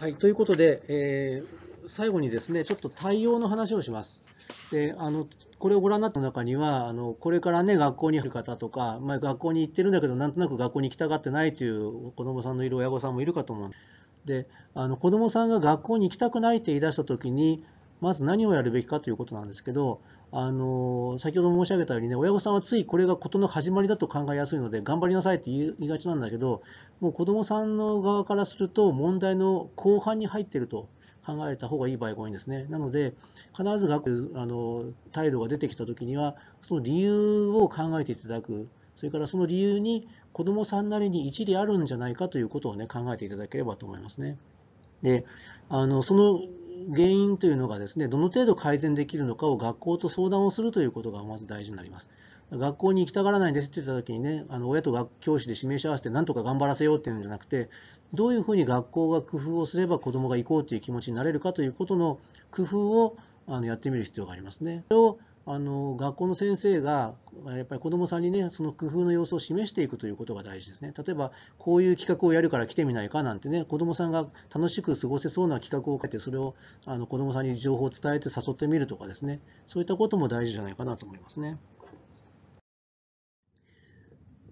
はい、ということで、えー、最後にですね、ちょっと対応の話をします。であのこれをご覧になった中にはあのこれからね学校に来る方とか、まあ、学校に行ってるんだけどなんとなく学校に行きたがってないという子どもさんのいる親御さんもいるかと思うであの子どもさんが学校に行きたくないって言い出した時にまず何をやるべきかということなんですけど、あの先ほど申し上げたようにね、親御さんはついこれが事の始まりだと考えやすいので、頑張りなさいって言いがちなんだけど、もう子供さんの側からすると、問題の後半に入っていると考えた方がいい場合が多いんですね。なので、必ず学あの態度が出てきたときには、その理由を考えていただく。それからその理由に子どもさんなりに一理あるんじゃないかということをね考えていただければと思いますね。であのその原因というのがですね、どの程度改善できるのかを学校と相談をするということがまず大事になります。学校に行きたがらないんですって言った時にね、あの親と教師で指名し合わせてなんとか頑張らせようっていうんじゃなくて、どういうふうに学校が工夫をすれば子どもが行こうという気持ちになれるかということの工夫をあのやってみる必要がありますね。それをあの学校の先生がやっぱり子どもさんにねその工夫の様子を示していくということが大事ですね例えばこういう企画をやるから来てみないかなんてね子どもさんが楽しく過ごせそうな企画を書いてそれをあの子どもさんに情報を伝えて誘ってみるとかですねそういったことも大事じゃないかなと思いますね。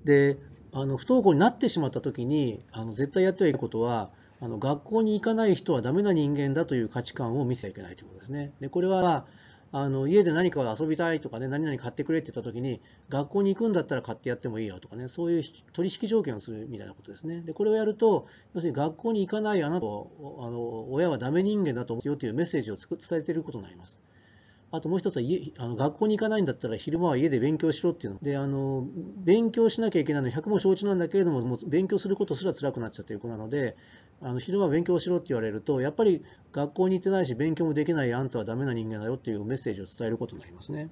であの不登校になってしまった時にあの絶対やってはいけないことはあの学校に行かない人はダメな人間だという価値観を見せちゃいけないということですね。でこれはあの家で何か遊びたいとかね、何々買ってくれって言ったきに、学校に行くんだったら買ってやってもいいよとかね、そういう取引条件をするみたいなことですね。で、これをやると、要するに学校に行かないあなたを、あの親はダメ人間だと思うよというメッセージを伝えていることになります。あともう一つはあの学校に行かないんだったら昼間は家で勉強しろっていうのであの勉強しなきゃいけないの100も承知なんだけれどももう勉強することすら辛くなっちゃってる子なのであの昼間勉強しろって言われるとやっぱり学校に行ってないし勉強もできないあんたはダメな人間だよっていうメッセージを伝えることになりますね。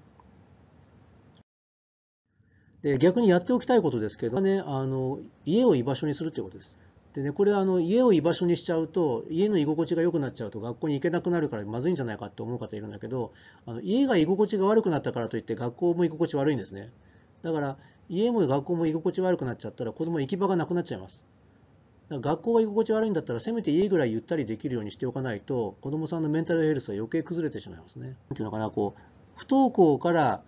で逆にやっておきたいことですけどねあの家を居場所にするということです。でね、これあの家を居場所にしちゃうと家の居心地が良くなっちゃうと学校に行けなくなるからまずいんじゃないかって思う方いるんだけどあの家が居心地が悪くなったからといって学校も居心地悪いんですねだから家も学校も居心地悪くなっちゃったら子供行き場がなくなっちゃいます学校が居心地悪いんだったらせめて家ぐらいゆったりできるようにしておかないと子どもさんのメンタルヘルスは余計崩れてしまいますね。ていうのかなこう不登校から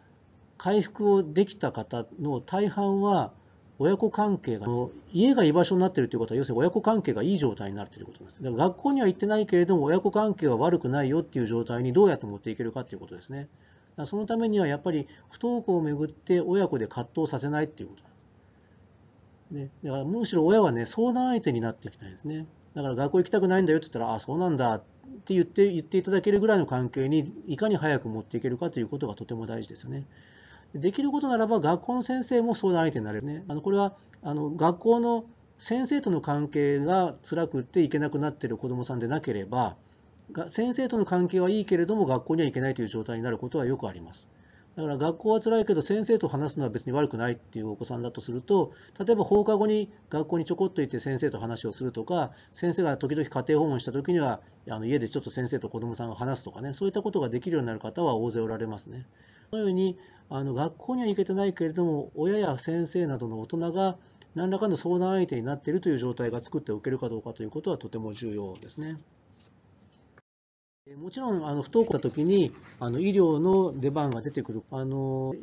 回復をできた方の大半は親子関係が、家が居場所になっているということは、要するに親子関係がいい状態になるということです。だから学校には行ってないけれども、親子関係は悪くないよっていう状態にどうやって持っていけるかということですね。そのためにはやっぱり不登校をめぐって親子で葛藤させないっていうことなんです。ね、だからむしろ親はね、相談相手になっていきたいんですね。だから学校行きたくないんだよって言ったら、あ、そうなんだって言って言っていただけるぐらいの関係にいかに早く持っていけるかということがとても大事ですよね。できることならば学校の先生も相談相手になれるね。あのこれはあの学校の先生との関係が辛くって行けなくなっている子どもさんでなければ先生との関係はいいけれども学校には行けないという状態になることはよくあります。だから学校は辛いけど先生と話すのは別に悪くないっていうお子さんだとすると例えば放課後に学校にちょこっと行って先生と話をするとか先生が時々家庭訪問した時にはあの家でちょっと先生と子どもさんが話すとかねそういったことができるようになる方は大勢おられますね。このようにあの学校には行けてないけれども親や先生などの大人が何らかの相談相手になっているという状態が作っておけるかどうかということはとても重要ですね。もちろんあの不登校だ時にあの医療の出番が出てくるあの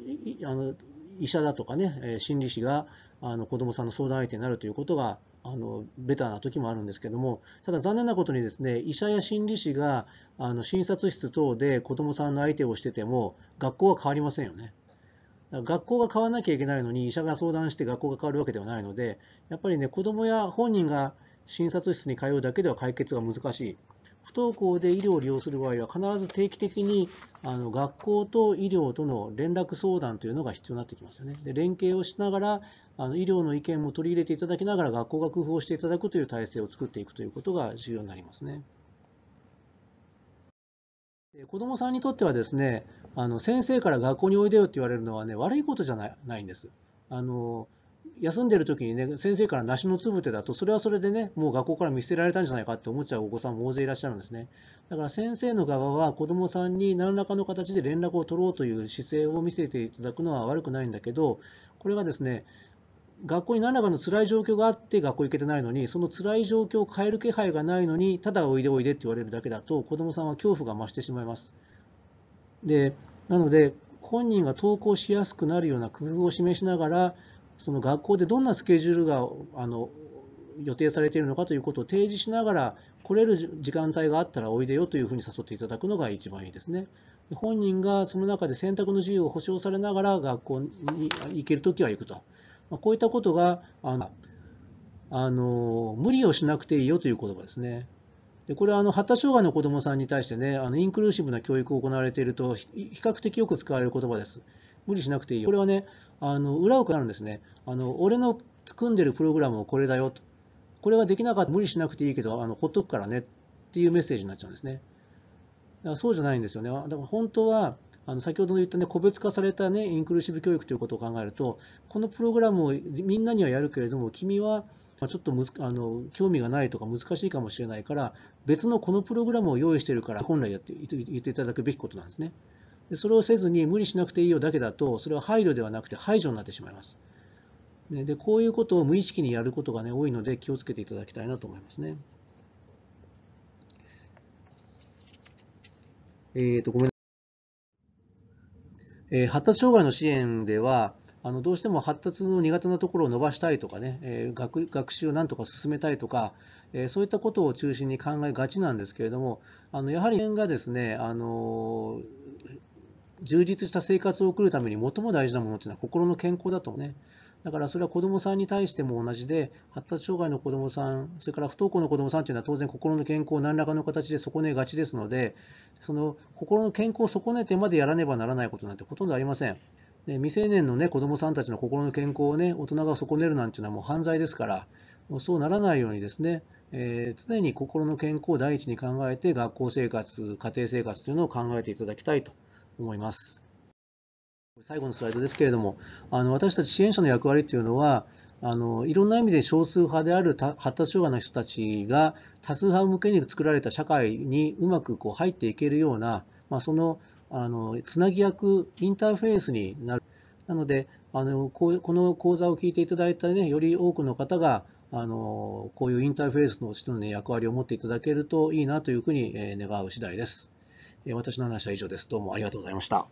医者だとかね心理師があの子どもさんの相談相手になるということがあのベターな時もあるんですけども、ただ残念なことにですね、医者や心理師があの診察室等で子どもさんの相手をしてても、学校は変わりませんよね。学校が変わらなきゃいけないのに、医者が相談して学校が変わるわけではないので、やっぱりね、子どもや本人が診察室に通うだけでは解決が難しい。不登校で医療を利用する場合は、必ず定期的にあの学校と医療との連絡相談というのが必要になってきますよね。で連携をしながらあの、医療の意見も取り入れていただきながら、学校が工夫をしていただくという体制を作っていくということが重要になりますね。子どもさんにとってはですね、あの先生から学校においでよって言われるのはね、悪いことじゃないないんです。あの休んでる時にね、先生から梨のつぶてだと、それはそれでね、もう学校から見捨てられたんじゃないかって思っちゃうお子さんも大勢いらっしゃるんですね。だから先生の側は子どもさんに何らかの形で連絡を取ろうという姿勢を見せていただくのは悪くないんだけど、これがですね、学校に何らかの辛い状況があって学校行けてないのに、その辛い状況を変える気配がないのに、ただおいでおいでって言われるだけだと、子どもさんは恐怖が増してしまいます。で、なので、本人が登校しやすくなるような工夫を示しながら、その学校でどんなスケジュールがあの予定されているのかということを提示しながら来れる時間帯があったらおいでよというふうに誘っていただくのが一番いいですね。本人がその中で選択の自由を保障されながら学校に行けるときは行くと。まあ、こういったことがあのあの無理をしなくていいよという言葉ですね。でこれはあの発達障害の子どもさんに対してねあのインクルーシブな教育を行われていると比較的よく使われる言葉です。無理しなくていいよ。これはね、あの裏を返るんですね。あの俺の組んでるプログラムをこれだよと。これはできなかった無理しなくていいけど、あのほっとくからねっていうメッセージになっちゃうんですね。だからそうじゃないんですよね。だから本当は、あの先ほど言ったね、個別化されたね、インクルーシブ教育ということを考えると、このプログラムをみんなにはやるけれども、君はちょっとむずあの興味がないとか難しいかもしれないから、別のこのプログラムを用意してるから、本来やって言っていただくべきことなんですね。でそれをせずに無理しなくていいよだけだとそれは配慮ではなくて排除になってしまいます。ね、でこういうことを無意識にやることが、ね、多いので気をつけていただきたいなと思いますね。えーと、ごめん、えー、発達障害の支援ではあのどうしても発達の苦手なところを伸ばしたいとかね、えー、学学習をなんとか進めたいとか、えー、そういったことを中心に考えがちなんですけれどもあのやはりがですねあのー充実した生活を送るために最も大事なものっていうのは心の健康だとね。だからそれは子どもさんに対しても同じで、発達障害の子どもさん、それから不登校の子どもさんというのは当然心の健康を何らかの形で損ねがちですので、その心の健康を損ねてまでやらねばならないことなんてほとんどありません。で未成年の、ね、子どもさんたちの心の健康を、ね、大人が損ねるなんていうのはもう犯罪ですから、もうそうならないようにですね、えー、常に心の健康を第一に考えて、学校生活、家庭生活というのを考えていただきたいと思います。最後のスライドですけれども、あの私たち支援者の役割というのはあの、いろんな意味で少数派である発達障害の人たちが多数派向けに作られた社会にうまくこう入っていけるような、まあ、そのあのつなぎ役、インターフェースになる。なのであのこ、この講座を聞いていただいた、ね、より多くの方があのこういうインターフェースの人の、ね、役割を持っていただけるといいなというふうに願う次第です。私の話は以上です。どうもありがとうございました。